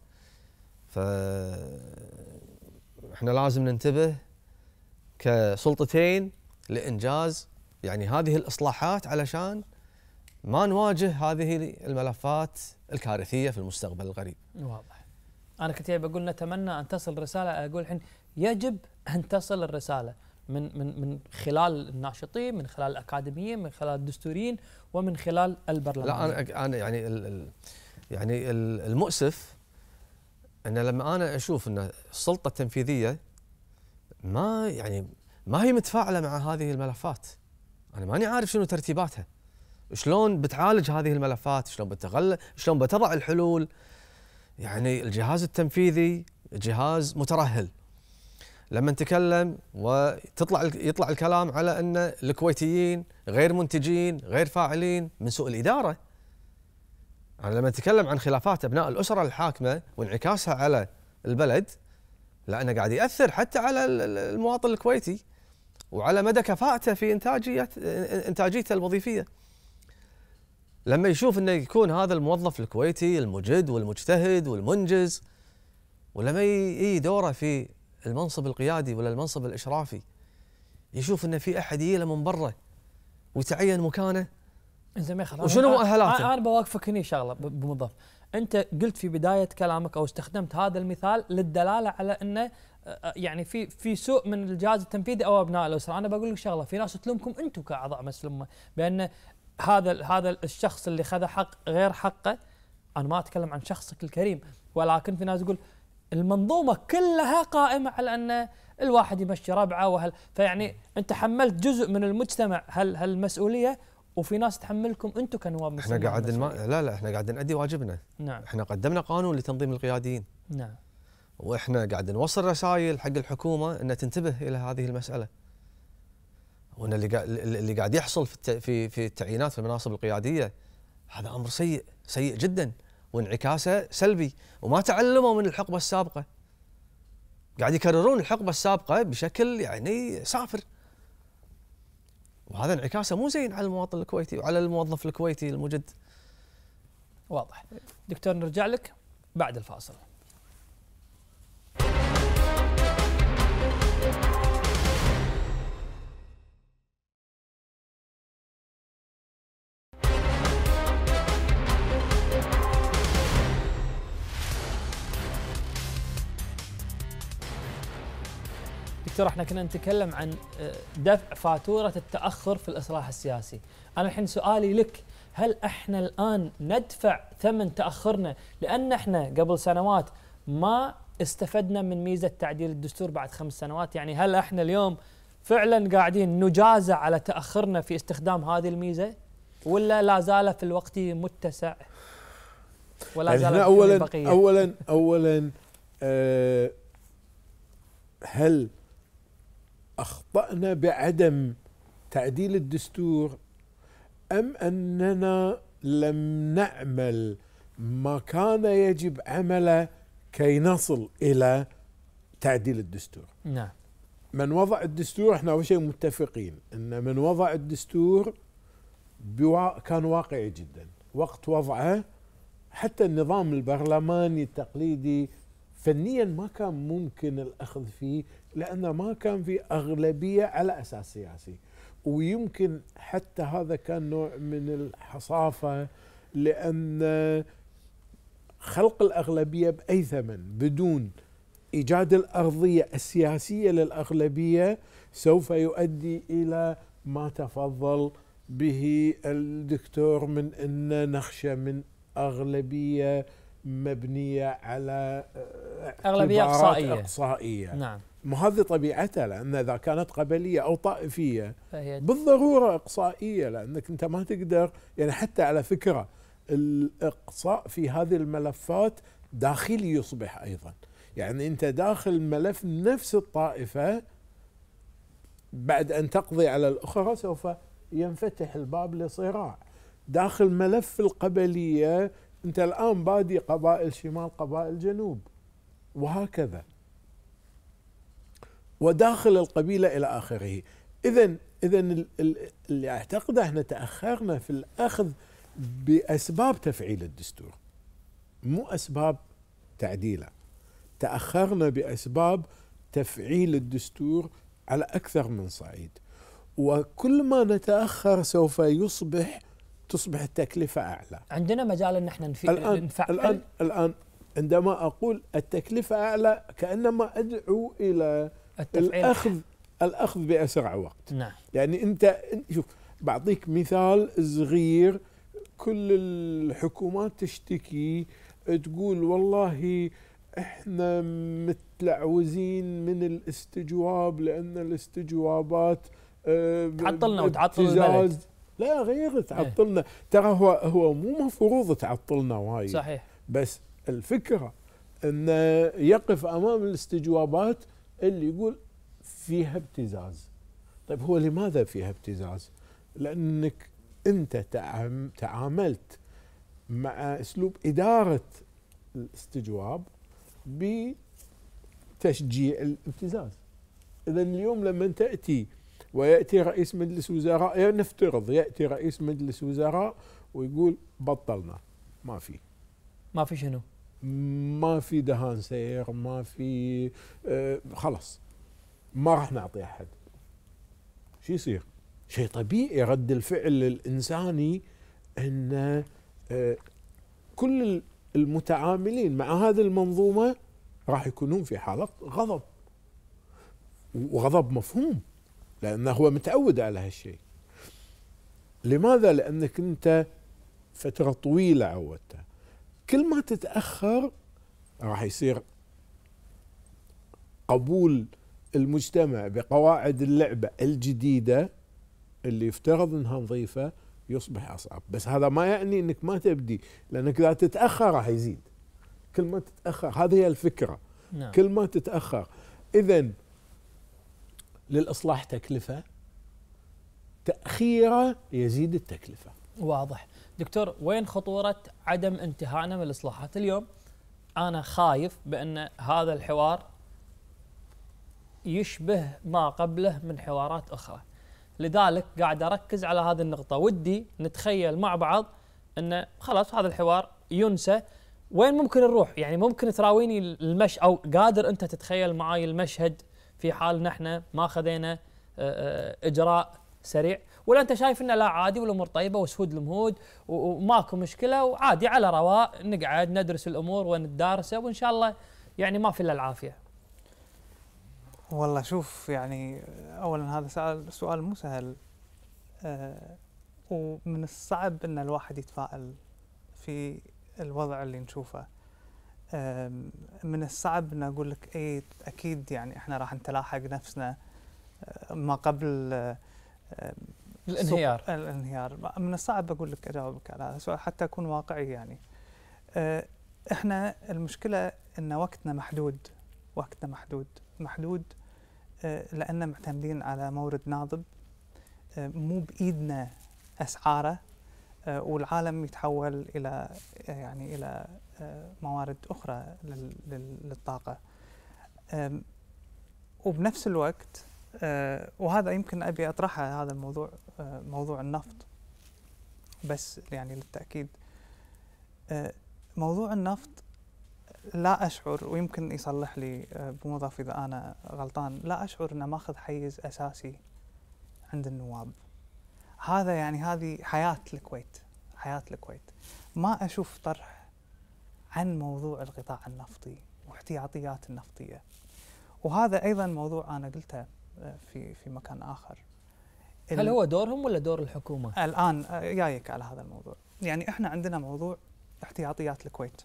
[SPEAKER 4] فاحنا لازم ننتبه كسلطتين لانجاز يعني هذه الاصلاحات علشان ما نواجه هذه الملفات الكارثيه في المستقبل القريب.
[SPEAKER 1] واضح. انا كنت بقول نتمنى ان تصل رساله اقول الحين يجب ان تصل الرساله من من من خلال الناشطين، من خلال الاكاديميين، من خلال الدستوريين ومن خلال البرلمان. لا
[SPEAKER 4] انا انا يعني الـ يعني المؤسف ان لما انا اشوف ان السلطه التنفيذيه ما يعني ما هي متفاعله مع هذه الملفات انا ماني عارف شنو ترتيباتها شلون بتعالج هذه الملفات شلون بتغل شلون بتضع الحلول يعني الجهاز التنفيذي جهاز مترهل لما نتكلم وتطلع يطلع الكلام على ان الكويتيين غير منتجين غير فاعلين من سوء الاداره أنا يعني لما أتكلم عن خلافات أبناء الأسرة الحاكمة وانعكاسها على البلد لأنه قاعد يأثر حتى على المواطن الكويتي وعلى مدى كفاءته في إنتاجية إنتاجيته الوظيفية لما يشوف أنه يكون هذا الموظف الكويتي المجد والمجتهد والمنجز ولما يجي دوره في المنصب القيادي ولا المنصب الإشرافي يشوف أنه في أحد يجي من برا ويتعين مكانه
[SPEAKER 1] زين ما يخالف وشنو مؤهلاتك؟ انا بوقفك هني شغله بمضاف انت قلت في بدايه كلامك او استخدمت هذا المثال للدلاله على انه يعني في في سوء من الجهاز التنفيذي او ابناء الاسره، انا بقول لك شغله في ناس تلومكم انتم كاعضاء مسلمه بان هذا هذا الشخص اللي خذ حق غير حقه انا ما اتكلم عن شخصك الكريم ولكن في ناس تقول المنظومه كلها قائمه على ان الواحد يمشي ربعه وهل فيعني انت حملت جزء من المجتمع هل هالمسؤوليه وفي ناس تحملكم انتم كنواب مسؤولين احنا قاعد ما...
[SPEAKER 4] لا لا احنا قاعد نؤدي واجبنا نعم احنا قدمنا قانون لتنظيم القياديين نعم واحنا قاعد نوصل رسائل حق الحكومه انها تنتبه الى هذه المساله وان اللي اللي قاعد يحصل في في في التعيينات في المناصب القياديه هذا امر سيء سيء جدا وانعكاسه سلبي وما تعلموا من الحقبه السابقه قاعد يكررون الحقبه السابقه بشكل يعني سافر وهذا انعكاسه مو زين على المواطن الكويتي وعلى الموظف الكويتي المجد
[SPEAKER 1] واضح دكتور نرجع لك بعد الفاصل دكتور احنا كنا نتكلم عن آه، دفع فاتوره التاخر في الاصلاح السياسي، انا الحين سؤالي لك هل احنا الان ندفع ثمن تاخرنا لان احنا قبل سنوات ما استفدنا من ميزه تعديل الدستور بعد خمس سنوات، يعني هل احنا اليوم فعلا قاعدين نجازى على تاخرنا في استخدام هذه الميزه ولا لا زال في الوقت متسع؟ ولا يعني زال يعني اولا اولا اولا
[SPEAKER 2] اولا آه هل اخطانا بعدم تعديل الدستور ام اننا لم نعمل ما كان يجب عمله كي نصل الى تعديل الدستور نعم من وضع الدستور احنا اول شيء متفقين ان من وضع الدستور بوا... كان واقعي جدا وقت وضعه حتى النظام البرلماني التقليدي فنيا ما كان ممكن الاخذ فيه لانه ما كان في اغلبيه على اساس سياسي ويمكن حتى هذا كان نوع من الحصافه لان خلق الاغلبيه باي ثمن بدون ايجاد الارضيه السياسيه للاغلبيه سوف يؤدي الى ما تفضل به الدكتور من ان نخشى من اغلبيه مبنيه على آه، اغلبيه اقصائيه اقصائيه نعم ما هذه طبيعتها لان اذا كانت قبليه او طائفيه فهي بالضروره اقصائيه لانك انت ما تقدر يعني حتى على فكره الاقصاء في هذه الملفات داخلي يصبح ايضا يعني انت داخل ملف نفس الطائفه بعد ان تقضي على الاخرى سوف ينفتح الباب لصراع داخل ملف القبليه أنت الآن بادي قبائل شمال قبائل جنوب وهكذا وداخل القبيلة إلى آخره إذا إذا اللي أعتقده احنا تأخرنا في الأخذ بأسباب تفعيل الدستور مو أسباب تعديله تأخرنا بأسباب تفعيل الدستور على أكثر من صعيد وكل ما نتأخر سوف يصبح تصبح التكلفة أعلى عندنا مجال أن احنا
[SPEAKER 1] الآن نفعل الآن,
[SPEAKER 2] الآن عندما أقول التكلفة أعلى كأنما أدعو إلى الأخذ الأخذ بأسرع وقت نعم. يعني أنت شوف بعطيك مثال صغير كل الحكومات تشتكي تقول والله احنا متلعوزين من الاستجواب لان الاستجوابات آه، تعطلنا وتعطل البلد لا غير إيه. تعطلنا أيه. ترى هو هو مو مفروض تعطلنا وايد صحيح بس الفكره ان يقف امام الاستجوابات اللي يقول فيها ابتزاز طيب هو لماذا فيها ابتزاز لانك انت تعاملت مع اسلوب اداره الاستجواب بتشجيع الابتزاز اذا اليوم لما تاتي ويأتي رئيس مجلس وزراء نفترض يأتي رئيس مجلس وزراء ويقول بطلنا ما في ما في شنو؟ ما في دهان سير ما في آه خلاص ما راح نعطي احد شو يصير؟ شيء طبيعي رد الفعل الانساني ان آه كل المتعاملين مع هذه المنظومه راح يكونون في حاله غضب وغضب مفهوم لأنه هو متعود على هالشيء لماذا؟ لأنك أنت فترة طويلة عودته كل ما تتأخر راح يصير قبول المجتمع بقواعد اللعبة الجديدة اللي يفترض انها نظيفة يصبح اصعب بس هذا ما يعني انك ما تبدي لانك اذا تتاخر راح يزيد كل ما تتاخر هذه هي الفكره نعم. كل ما تتاخر اذا للإصلاح تكلفة تأخيره يزيد التكلفة
[SPEAKER 1] واضح دكتور وين خطورة عدم انتهائنا من الإصلاحات اليوم أنا خايف بأن هذا الحوار يشبه ما قبله من حوارات أخرى لذلك قاعد أركز على هذه النقطة ودي نتخيل مع بعض أن خلاص هذا الحوار ينسى وين ممكن نروح يعني ممكن تراويني المش أو قادر أنت تتخيل معاي المشهد في حال نحن ما خذينا آه، آه، اجراء سريع ولا انت شايف انه لا عادي والامور طيبه وسهود المهود وماكو مشكله وعادي على رواء نقعد ندرس الامور وندارسه وان شاء الله يعني ما في الا العافيه.
[SPEAKER 5] والله شوف يعني اولا هذا سؤال سؤال مو سهل آه، ومن الصعب ان الواحد يتفائل في الوضع اللي نشوفه من الصعب ان اقول لك اي اكيد يعني احنا راح نتلاحق نفسنا آه، ما قبل الانهيار الانهيار من الصعب اقول لك اجاوبك على هذا السؤال حتى اكون واقعي يعني آه، احنا المشكله ان وقتنا محدود وقتنا محدود محدود آه، لان معتمدين على مورد ناضب مو بايدنا اسعاره والعالم يتحول الى يعني الى آه، موارد أخرى للطاقة وبنفس الوقت آه، وهذا يمكن أبي أطرحه هذا الموضوع آه، موضوع النفط بس يعني للتأكيد موضوع النفط لا أشعر ويمكن يصلح لي بمضاف إذا أنا غلطان لا أشعر أنه ماخذ حيز أساسي عند النواب هذا يعني هذه حياة الكويت حياة الكويت ما أشوف طرح عن موضوع القطاع النفطي واحتياطيات النفطيه وهذا ايضا موضوع انا قلته آه، في في مكان اخر هل هو
[SPEAKER 1] دورهم ولا دور الحكومه
[SPEAKER 5] الان آه، جايك على هذا الموضوع يعني احنا عندنا موضوع احتياطيات الكويت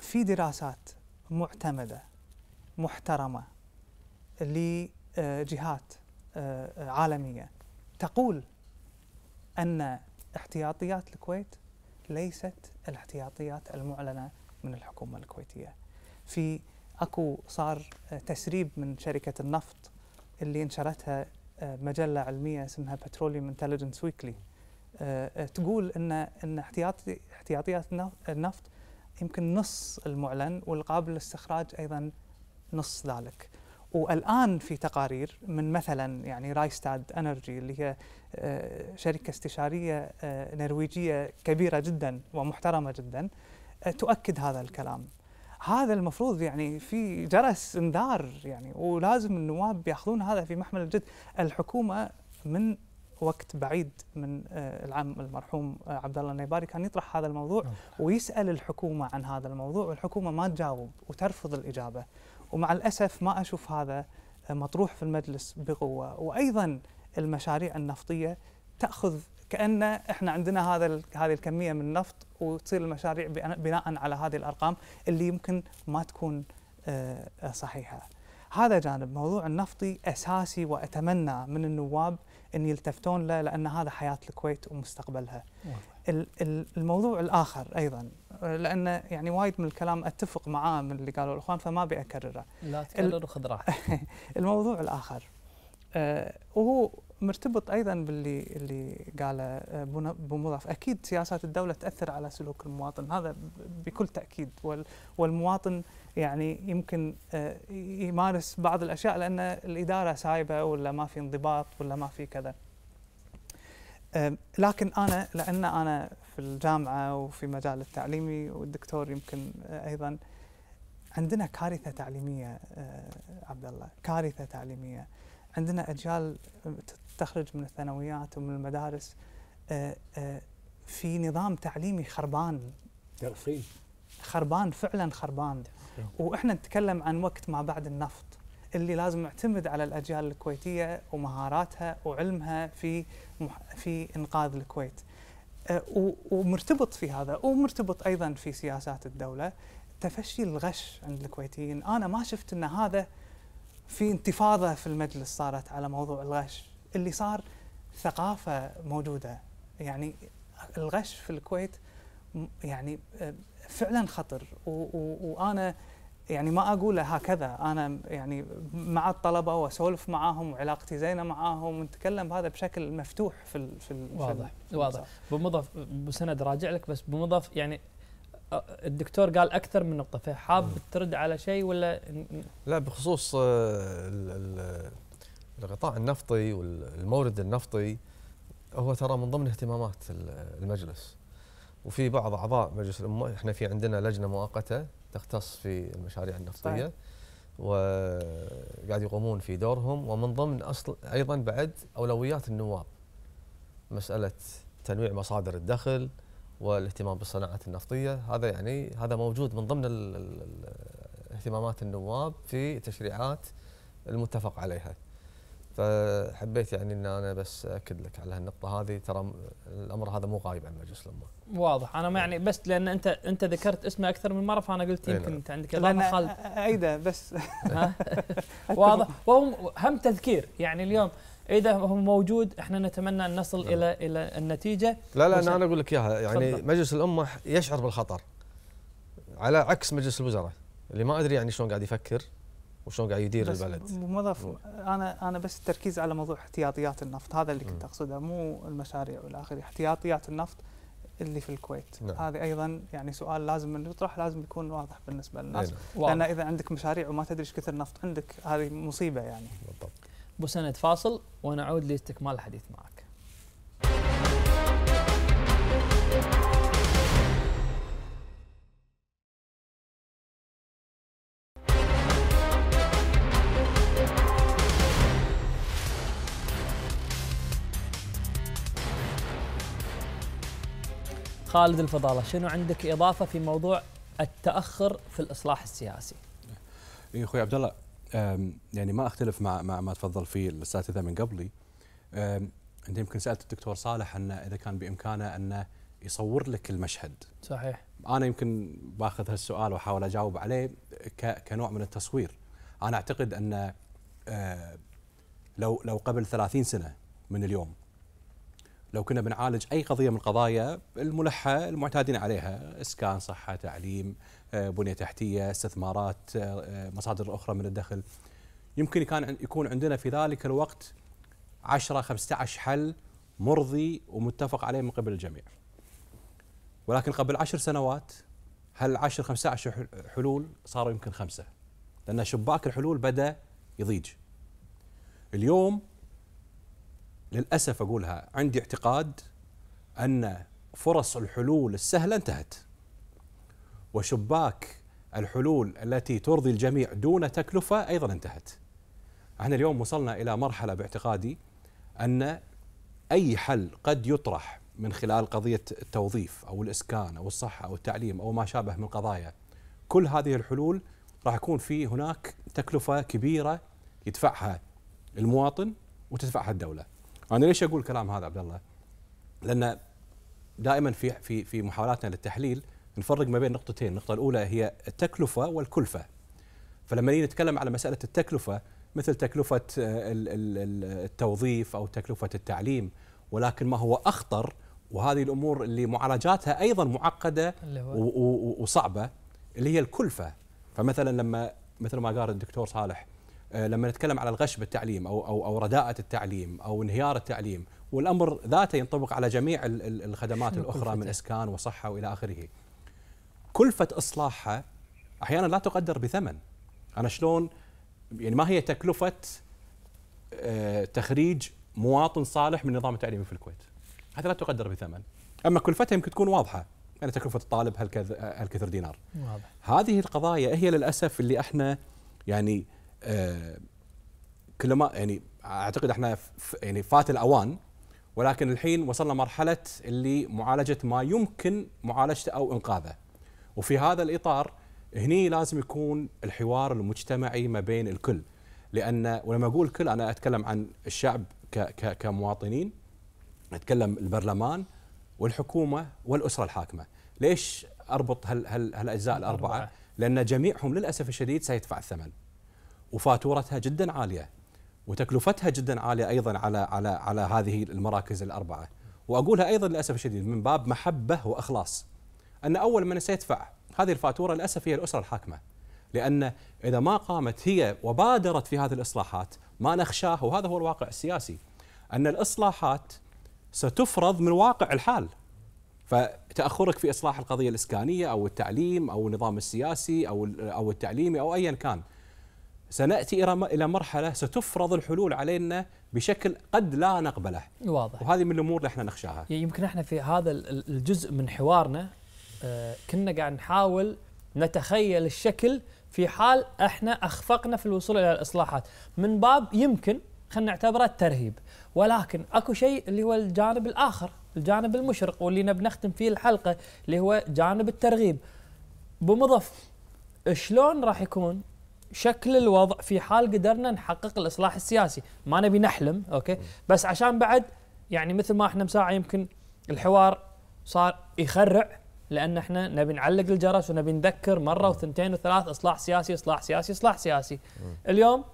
[SPEAKER 5] في دراسات معتمده محترمه لجهات آه، عالميه تقول ان احتياطيات الكويت ليست الاحتياطيات المعلنه من الحكومه الكويتيه. في اكو صار تسريب من شركه النفط اللي نشرتها آه، مجله علميه اسمها بتروليوم انتليجنس ويكلي تقول ان ان احتياطي احتياطيات النفط يمكن نص المعلن والقابل للاستخراج ايضا نص ذلك. والان في تقارير من مثلا يعني رايستاد انرجي اللي هي آه، شركه استشاريه آه، نرويجيه كبيره جدا ومحترمه جدا آه، تؤكد هذا الكلام هذا المفروض يعني في جرس انذار يعني ولازم النواب ياخذون هذا في محمل الجد الحكومه من وقت بعيد من العم المرحوم عبد الله النيباري كان يطرح هذا الموضوع نعم. ويسال الحكومه عن هذا الموضوع والحكومه ما تجاوب وترفض الاجابه ومع الأسف ما أشوف هذا مطروح في المجلس بقوة وأيضا المشاريع النفطية تأخذ كأن احنا عندنا هذا هذه الكمية من النفط وتصير المشاريع بناء على هذه الأرقام اللي يمكن ما تكون آه، صحيحة هذا جانب موضوع النفطي أساسي وأتمنى من النواب ان يلتفتون له لان هذا حياه الكويت ومستقبلها. الموضوع الاخر ايضا لان يعني وايد من الكلام اتفق معاه من اللي قالوا الاخوان فما ابي اكرره. لا تكرر وخذ راحتك. الموضوع الاخر آه، وهو مرتبط ايضا باللي اللي قاله آه، بمضاف اكيد سياسات الدوله تاثر على سلوك المواطن هذا بكل تاكيد والمواطن يعني يمكن آه، يمارس بعض الاشياء لان الاداره سايبه ولا ما في انضباط ولا ما في كذا لكن انا لان انا في الجامعه وفي مجال التعليمي والدكتور يمكن آه، ايضا عندنا كارثه تعليميه عبد الله كارثه تعليميه عندنا أجيال تخرج من الثانويات ومن المدارس آه، آه، في نظام تعليمي خربان تغفيل خربان فعلا خربان واحنا نتكلم عن وقت ما بعد النفط اللي لازم نعتمد على الاجيال الكويتيه ومهاراتها وعلمها في في انقاذ الكويت آه، ومرتبط في هذا ومرتبط ايضا في سياسات الدوله تفشي الغش عند الكويتيين انا ما شفت ان هذا في انتفاضه في المجلس صارت على موضوع الغش اللي صار ثقافه موجوده يعني الغش في الكويت يعني آه، فعلا خطر وانا يعني ما اقوله هكذا انا يعني مع الطلبه واسولف معاهم وعلاقتي زينه معاهم ونتكلم
[SPEAKER 1] بهذا بشكل مفتوح في في ال واضح في واضح بمضاف بسند راجع لك بس بمضاف يعني الدكتور قال اكثر من نقطه فحاب ترد على شيء ولا
[SPEAKER 4] لا بخصوص آه، الغطاء النفطي والمورد النفطي هو ترى من ضمن اهتمامات المجلس وفي بعض اعضاء مجلس الامه احنا في عندنا لجنه مؤقته تختص في المشاريع النفطيه صحيح. وقاعد يقومون في دورهم ومن ضمن اصل ايضا بعد اولويات النواب مساله تنويع مصادر الدخل والاهتمام بالصناعه النفطيه هذا يعني هذا موجود من ضمن اهتمامات النواب في تشريعات المتفق عليها فحبيت يعني ان انا بس اكد لك على النقطه هذه ترى الامر هذا مو غايب عن مجلس الامه
[SPEAKER 1] واضح انا يعني بس لان انت انت ذكرت اسمه اكثر من مره فانا قلت إيه، يمكن انت نعم. عندك اضافه خالد ايده بس واضح وهم هم تذكير يعني اليوم اذا هو موجود احنا نتمنى ان نصل لا. نعم. الى الى النتيجه لا لا انا اقول
[SPEAKER 4] لك اياها يعني خلص. مجلس الامه يشعر بالخطر على عكس مجلس الوزراء اللي ما ادري يعني شلون قاعد يفكر وشلون قاعد يدير البلد موظف
[SPEAKER 5] انا انا بس التركيز على موضوع احتياطيات النفط هذا اللي كنت اقصده مو المشاريع والى اخره احتياطيات النفط اللي في الكويت نعم. هذه ايضا يعني سؤال لازم من يطرح لازم يكون واضح بالنسبه للناس نعم. لان اذا عندك مشاريع وما تدري ايش كثر نفط عندك هذه مصيبه يعني
[SPEAKER 1] بالضبط بسند فاصل ونعود لاستكمال الحديث معك خالد الفضالة شنو عندك إضافة في موضوع التأخر في الإصلاح السياسي؟
[SPEAKER 3] إيه أخوي عبد الله يعني ما اختلف مع مع ما تفضل فيه الاساتذه من قبلي انت يمكن سالت الدكتور صالح انه اذا كان بامكانه انه يصور لك المشهد صحيح انا يمكن باخذ هالسؤال واحاول اجاوب عليه كنوع من التصوير انا اعتقد ان لو لو قبل 30 سنه من اليوم لو كنا بنعالج اي قضيه من القضايا الملحه المعتادين عليها اسكان صحه تعليم آه، بنيه تحتيه استثمارات آه، آه، مصادر اخرى من الدخل يمكن كان يكون عندنا في ذلك الوقت 10 15 حل مرضي ومتفق عليه من قبل الجميع ولكن قبل عشر سنوات هل 10 15 حلول صاروا يمكن خمسه لان شباك الحلول بدا يضيج اليوم للاسف اقولها عندي اعتقاد ان فرص الحلول السهله انتهت وشباك الحلول التي ترضي الجميع دون تكلفة أيضا انتهت احنا اليوم وصلنا إلى مرحلة باعتقادي أن أي حل قد يطرح من خلال قضية التوظيف أو الإسكان أو الصحة أو التعليم أو ما شابه من قضايا كل هذه الحلول راح يكون في هناك تكلفة كبيرة يدفعها المواطن وتدفعها الدولة أنا ليش أقول الكلام هذا عبد الله لأن دائما في في في محاولاتنا للتحليل نفرق ما بين نقطتين النقطة الأولى هي التكلفة والكلفة فلما نيجي نتكلم على مسألة التكلفة مثل تكلفة التوظيف أو تكلفة التعليم ولكن ما هو أخطر وهذه الأمور اللي معالجاتها أيضا معقدة وصعبة اللي هي الكلفة فمثلا لما مثل ما قال الدكتور صالح آه، لما نتكلم على الغش بالتعليم أو, أو, أو رداءة التعليم أو انهيار التعليم والأمر ذاته ينطبق على جميع الخدمات الأخرى من إسكان وصحة وإلى آخره كلفه اصلاحها احيانا لا تقدر بثمن انا شلون يعني ما هي تكلفه آه، تخريج مواطن صالح من النظام التعليمي في الكويت هذا لا تقدر بثمن اما كلفتها يمكن تكون واضحه يعني تكلفه الطالب هالكثر دينار واضح. هذه القضايا هي للاسف اللي احنا يعني آه، كل كلما يعني اعتقد احنا يعني فات الاوان ولكن الحين وصلنا مرحله اللي معالجه ما يمكن معالجته او انقاذه وفي هذا الاطار هني لازم يكون الحوار المجتمعي ما بين الكل لان ولما اقول كل انا اتكلم عن الشعب كمواطنين اتكلم البرلمان والحكومه والاسره الحاكمه ليش اربط هال هال هالاجزاء الاربعه لان جميعهم للاسف الشديد سيدفع الثمن وفاتورتها جدا عاليه وتكلفتها جدا عاليه ايضا على على على هذه المراكز الاربعه واقولها ايضا للاسف الشديد من باب محبه واخلاص أن أول من سيدفع هذه الفاتورة للأسف هي الأسرة الحاكمة لأن إذا ما قامت هي وبادرت في هذه الإصلاحات ما نخشاه وهذا هو الواقع السياسي أن الإصلاحات ستفرض من واقع الحال فتأخرك في إصلاح القضية الإسكانية أو التعليم أو النظام السياسي أو أو التعليمي أو أيا كان سنأتي إلى مرحلة ستفرض الحلول علينا بشكل قد لا نقبله واضح وهذه من الأمور اللي احنا نخشاها
[SPEAKER 1] يعني يمكن احنا في هذا الجزء من حوارنا آه، كنا قاعد نحاول نتخيل الشكل في حال احنا اخفقنا في الوصول الى الاصلاحات من باب يمكن خلينا نعتبره ترهيب ولكن اكو شيء اللي هو الجانب الاخر الجانب المشرق واللي نبي نختم فيه الحلقه اللي هو جانب الترغيب بمضف شلون راح يكون شكل الوضع في حال قدرنا نحقق الاصلاح السياسي ما نبي نحلم اوكي بس عشان بعد يعني مثل ما احنا مساعة يمكن الحوار صار يخرع لان احنا نبي نعلق الجرس ونبي نذكر مره وثنتين وثلاث اصلاح سياسي اصلاح سياسي اصلاح سياسي اليوم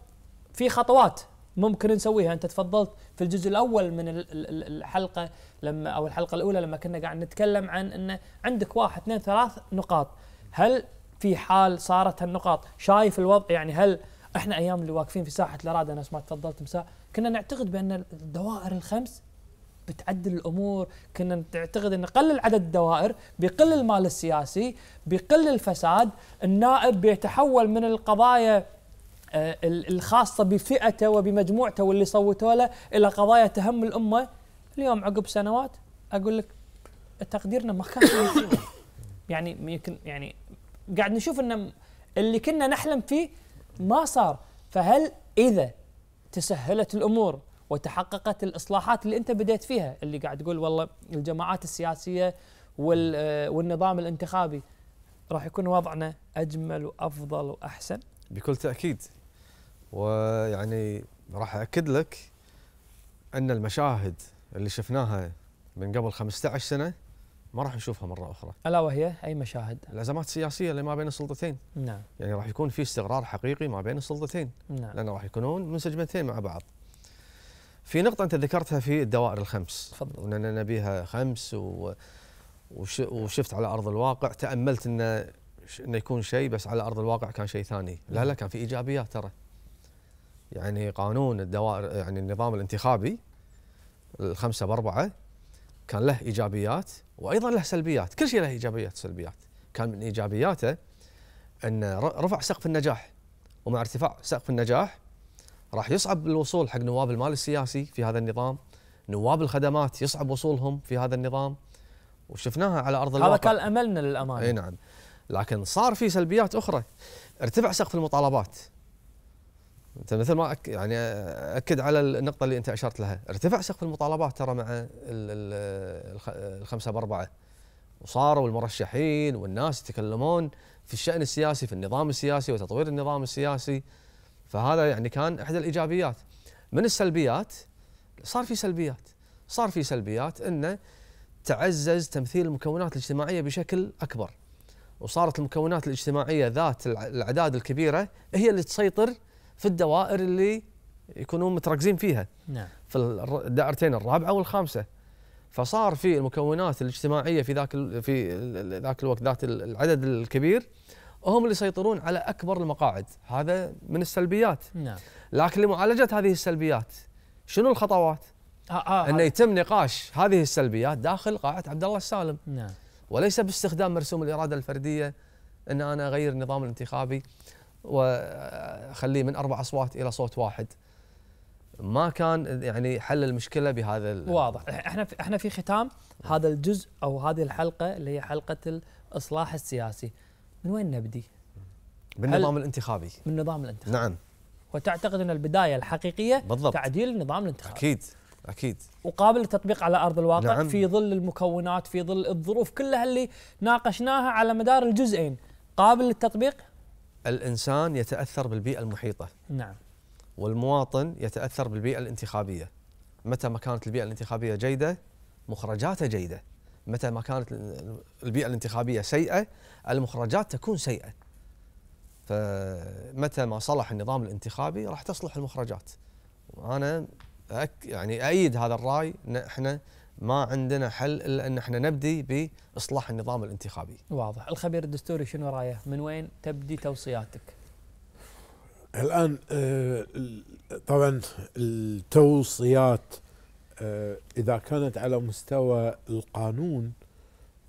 [SPEAKER 1] في خطوات ممكن نسويها انت تفضلت في الجزء الاول من الحلقه لما او الحلقه الاولى لما كنا قاعد نتكلم عن انه عندك واحد اثنين ثلاث نقاط هل في حال صارت هالنقاط شايف الوضع يعني هل احنا ايام اللي واقفين في ساحه الاراده نفس ما تفضلت مساء كنا نعتقد بان الدوائر الخمس بتعدل الامور كنا نعتقد ان قلل عدد الدوائر بيقل المال السياسي بيقل الفساد النائب بيتحول من القضايا آه، الخاصه بفئته وبمجموعته واللي صوتوا له الى قضايا تهم الامه اليوم عقب سنوات اقول لك تقديرنا ما كان يعني يمكن يعني قاعد نشوف ان اللي كنا نحلم فيه ما صار فهل اذا تسهلت الامور وتحققت الاصلاحات اللي انت بديت فيها اللي قاعد تقول والله الجماعات السياسيه آه، والنظام الانتخابي راح يكون وضعنا اجمل وافضل واحسن
[SPEAKER 4] بكل تاكيد ويعني راح اكد لك ان المشاهد اللي شفناها من قبل 15 سنه ما راح نشوفها مره اخرى. الا
[SPEAKER 1] وهي اي مشاهد؟
[SPEAKER 4] الازمات السياسيه اللي ما بين السلطتين. نعم. يعني راح يكون في استقرار حقيقي ما بين السلطتين. نعم. لان راح يكونون منسجمتين مع بعض. في نقطة أنت ذكرتها في الدوائر الخمس تفضل وننا بها خمس و... وش... وشفت على أرض الواقع تأملت أنه أنه يكون شيء بس على أرض الواقع كان شيء ثاني لا لا كان في إيجابيات ترى يعني قانون الدوائر يعني النظام الانتخابي الخمسة بأربعة كان له إيجابيات وأيضا له سلبيات كل شيء له إيجابيات وسلبيات كان من إيجابياته أن رفع سقف النجاح ومع ارتفاع سقف النجاح راح يصعب الوصول حق نواب المال السياسي في هذا النظام نواب الخدمات يصعب وصولهم في هذا النظام وشفناها على ارض الواقع هذا كان املنا للامانه اي نعم لكن صار في سلبيات اخرى ارتفع سقف المطالبات انت مثل ما أك يعني اكد على النقطه اللي انت اشرت لها ارتفع سقف المطالبات ترى مع الخمسه باربعه وصاروا المرشحين والناس يتكلمون في الشان السياسي في النظام السياسي وتطوير النظام السياسي فهذا يعني كان احدى الايجابيات من السلبيات صار في سلبيات صار في سلبيات انه تعزز تمثيل المكونات الاجتماعيه بشكل اكبر وصارت المكونات الاجتماعيه ذات الاعداد الكبيره هي اللي تسيطر في الدوائر اللي يكونون متركزين فيها نعم في الدائرتين الرابعه والخامسه فصار في المكونات الاجتماعيه في ذاك في ذاك الوقت ذات العدد الكبير هم اللي يسيطرون على اكبر المقاعد هذا من السلبيات نعم لكن لمعالجه هذه السلبيات شنو الخطوات آه آه انه يتم نقاش هذه السلبيات داخل قاعه عبد الله السالم نعم وليس باستخدام مرسوم الاراده الفرديه ان انا اغير النظام الانتخابي واخليه من اربع اصوات الى صوت واحد ما كان يعني حل المشكله بهذا واضح
[SPEAKER 1] احنا احنا في ختام هذا الجزء او هذه الحلقه اللي هي حلقه الاصلاح السياسي من وين نبدي؟ بالنظام الانتخابي بالنظام الانتخابي نعم وتعتقد ان البدايه الحقيقيه بالضبط تعديل النظام الانتخابي اكيد اكيد وقابل للتطبيق على ارض الواقع نعم. في ظل المكونات في ظل الظروف كلها اللي ناقشناها على مدار الجزئين قابل للتطبيق الانسان يتاثر بالبيئه المحيطه نعم
[SPEAKER 4] والمواطن يتاثر بالبيئه الانتخابيه متى ما كانت البيئه الانتخابيه جيده مخرجاته جيده متى ما كانت البيئة الانتخابية سيئة المخرجات تكون سيئة فمتى ما صلح النظام الانتخابي راح تصلح المخرجات وأنا أك يعني أيد هذا الرأي أن إحنا ما عندنا حل إلا أن إحنا نبدي بإصلاح النظام الانتخابي
[SPEAKER 2] واضح
[SPEAKER 1] الخبير الدستوري شنو رأيه من وين تبدي توصياتك
[SPEAKER 2] الآن آه، طبعا التوصيات آه، إذا كانت على مستوى القانون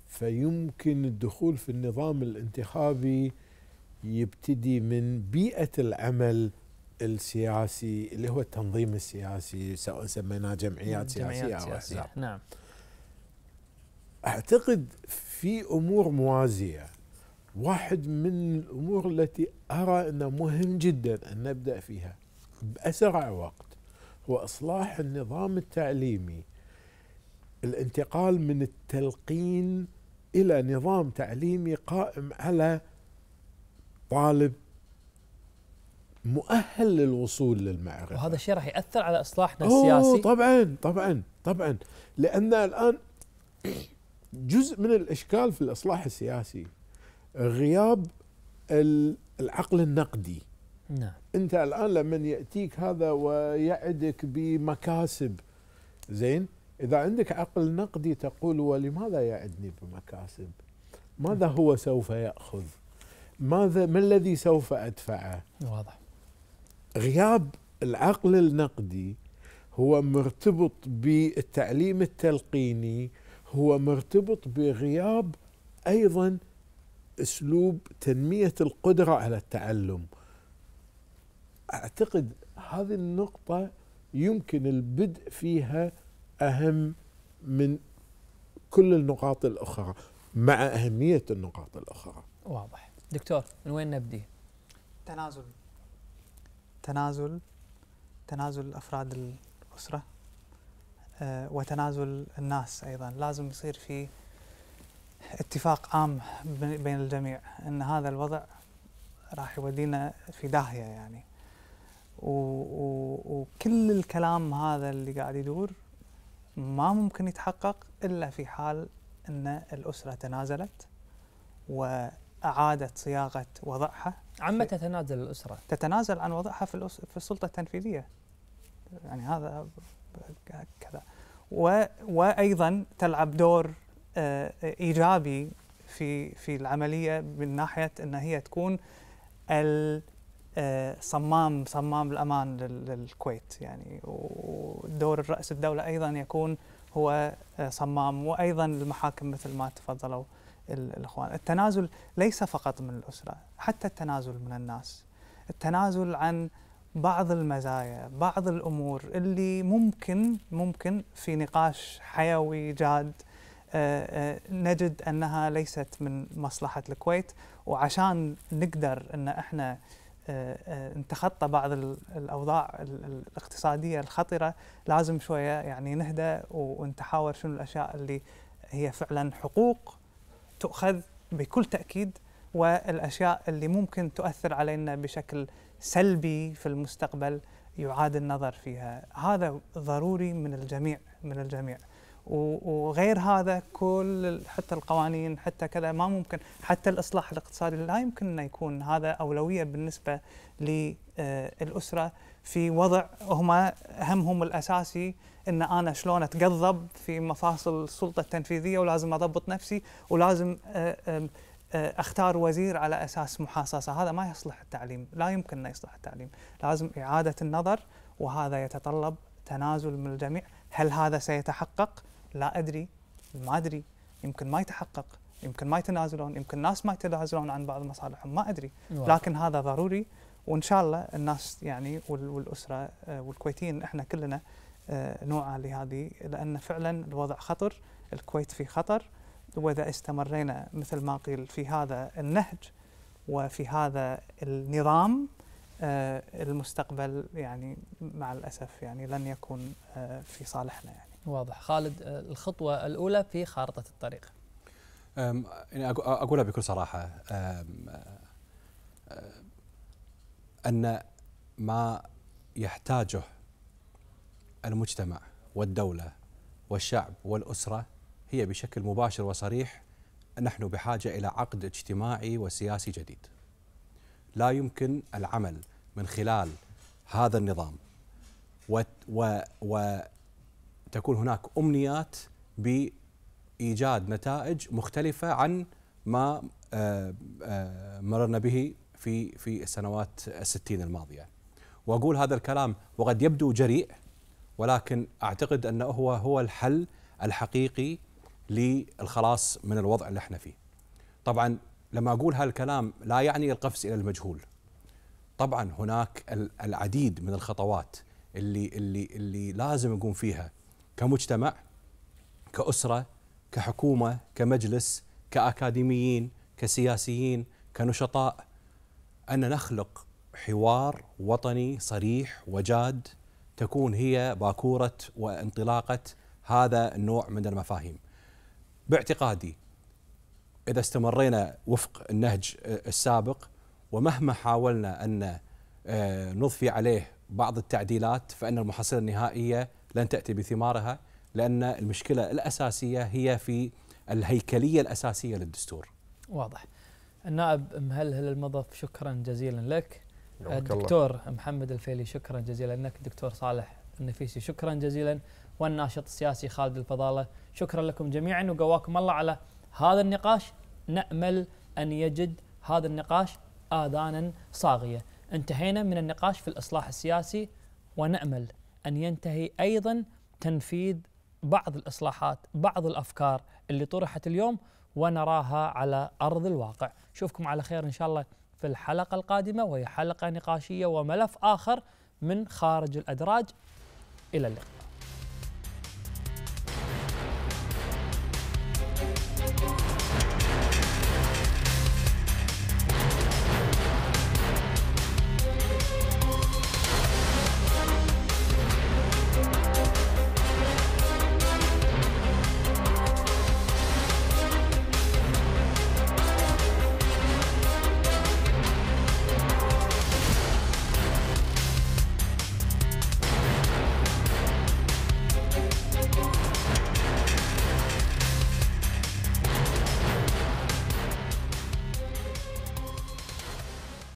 [SPEAKER 2] فيمكن الدخول في النظام الانتخابي يبتدي من بيئة العمل السياسي اللي هو التنظيم السياسي سواء سميناه جمعيات, جمعيات سياسية أو سياسية. نعم أعتقد في أمور موازية واحد من الأمور التي أرى أنه مهم جدا أن نبدأ فيها بأسرع وقت واصلاح النظام التعليمي الانتقال من التلقين الى نظام تعليمي قائم على طالب مؤهل للوصول للمعرفه
[SPEAKER 1] وهذا الشيء راح ياثر على اصلاحنا السياسي
[SPEAKER 2] طبعا طبعا طبعا لان الان جزء من الاشكال في الاصلاح السياسي غياب العقل النقدي نعم انت الان لما ياتيك هذا ويعدك بمكاسب زين اذا عندك عقل نقدي تقول ولماذا يعدني بمكاسب؟ ماذا نعم. هو سوف ياخذ؟ ماذا ما الذي سوف ادفعه؟ واضح غياب العقل النقدي هو مرتبط بالتعليم التلقيني هو مرتبط بغياب ايضا اسلوب تنميه القدره على التعلم اعتقد هذه النقطه يمكن البدء فيها اهم من كل النقاط الاخرى مع اهميه النقاط الاخرى
[SPEAKER 1] واضح دكتور من وين نبدي تنازل
[SPEAKER 5] تنازل تنازل افراد الاسره آه، وتنازل الناس ايضا لازم يصير في اتفاق عام بين الجميع ان هذا الوضع راح يودينا في داهيه يعني وكل الكلام هذا اللي قاعد يدور ما ممكن يتحقق الا في حال ان الاسره تنازلت واعادت صياغه وضعها عما تتنازل الاسره؟ تتنازل عن وضعها في الأس... في السلطه التنفيذيه يعني هذا كذا و... وايضا تلعب دور آه، ايجابي في في العمليه من ناحيه ان هي تكون ال... صمام صمام الامان للكويت يعني ودور راس الدوله ايضا يكون هو آه، صمام وايضا المحاكم مثل ما تفضلوا الاخوان التنازل ليس فقط من الاسره حتى التنازل من الناس التنازل عن بعض المزايا بعض الامور اللي ممكن ممكن في نقاش حيوي جاد آه، آه، نجد انها ليست من مصلحه الكويت وعشان نقدر ان احنا آه، آه، نتخطى بعض الاوضاع الاقتصاديه الخطره لازم شويه يعني نهدى ونتحاور شنو الاشياء اللي هي فعلا حقوق تؤخذ بكل تاكيد والاشياء اللي ممكن تؤثر علينا بشكل سلبي في المستقبل يعاد النظر فيها هذا ضروري من الجميع من الجميع وغير هذا كل حتى القوانين حتى كذا ما ممكن حتى الاصلاح الاقتصادي لا يمكن انه يكون هذا اولويه بالنسبه للاسره آه، في وضع هما همهم الاساسي ان انا شلون اتقضب في مفاصل السلطه التنفيذيه ولازم اضبط نفسي ولازم آه، آه، اختار وزير على اساس محاصصه هذا ما يصلح التعليم لا يمكن انه يصلح التعليم لازم اعاده النظر وهذا يتطلب تنازل من الجميع هل هذا سيتحقق لا ادري ما ادري يمكن ما يتحقق يمكن ما يتنازلون يمكن الناس ما يتنازلون عن بعض مصالحهم ما ادري لكن هذا ضروري وان شاء الله الناس يعني والاسره آه، والكويتيين احنا كلنا آه، نوعى لهذه لان فعلا الوضع خطر الكويت في خطر واذا استمرينا مثل ما قيل في هذا النهج وفي هذا النظام آه، المستقبل يعني مع الاسف يعني لن يكون في صالحنا يعني
[SPEAKER 1] واضح خالد آه، الخطوة الأولى في خارطة الطريق
[SPEAKER 3] يعني أقولها بكل صراحة أن ما يحتاجه المجتمع والدولة والشعب والأسرة هي بشكل مباشر وصريح نحن بحاجة إلى عقد اجتماعي وسياسي جديد لا يمكن العمل من خلال هذا النظام و, و, و تكون هناك امنيات بايجاد نتائج مختلفه عن ما آه، آه، مررنا به في في السنوات الستين الماضيه. واقول هذا الكلام وقد يبدو جريء ولكن اعتقد انه هو هو الحل الحقيقي للخلاص من الوضع اللي احنا فيه. طبعا لما اقول هالكلام لا يعني القفز الى المجهول. طبعا هناك العديد من الخطوات اللي اللي اللي لازم نقوم فيها كمجتمع كأسرة كحكومة كمجلس كأكاديميين كسياسيين كنشطاء أن نخلق حوار وطني صريح وجاد تكون هي باكورة وانطلاقة هذا النوع من المفاهيم باعتقادي إذا استمرينا وفق النهج السابق ومهما حاولنا أن آه، نضفي عليه بعض التعديلات فإن المحصلة النهائية لن تأتي بثمارها لأن المشكلة الأساسية هي في الهيكلية الأساسية للدستور
[SPEAKER 1] واضح النائب مهلهل المضف شكرا جزيلا لك الدكتور الله. محمد الفيلي شكرا جزيلا لك الدكتور صالح النفيسي شكرا جزيلا والناشط السياسي خالد الفضالة شكرا لكم جميعا وقواكم الله على هذا النقاش نأمل أن يجد هذا النقاش آذانا صاغية انتهينا من النقاش في الإصلاح السياسي ونأمل أن ينتهي أيضا تنفيذ بعض الإصلاحات بعض الأفكار اللي طرحت اليوم ونراها على أرض الواقع أشوفكم على خير إن شاء الله في الحلقة القادمة وهي حلقة نقاشية وملف آخر من خارج الأدراج إلى اللقاء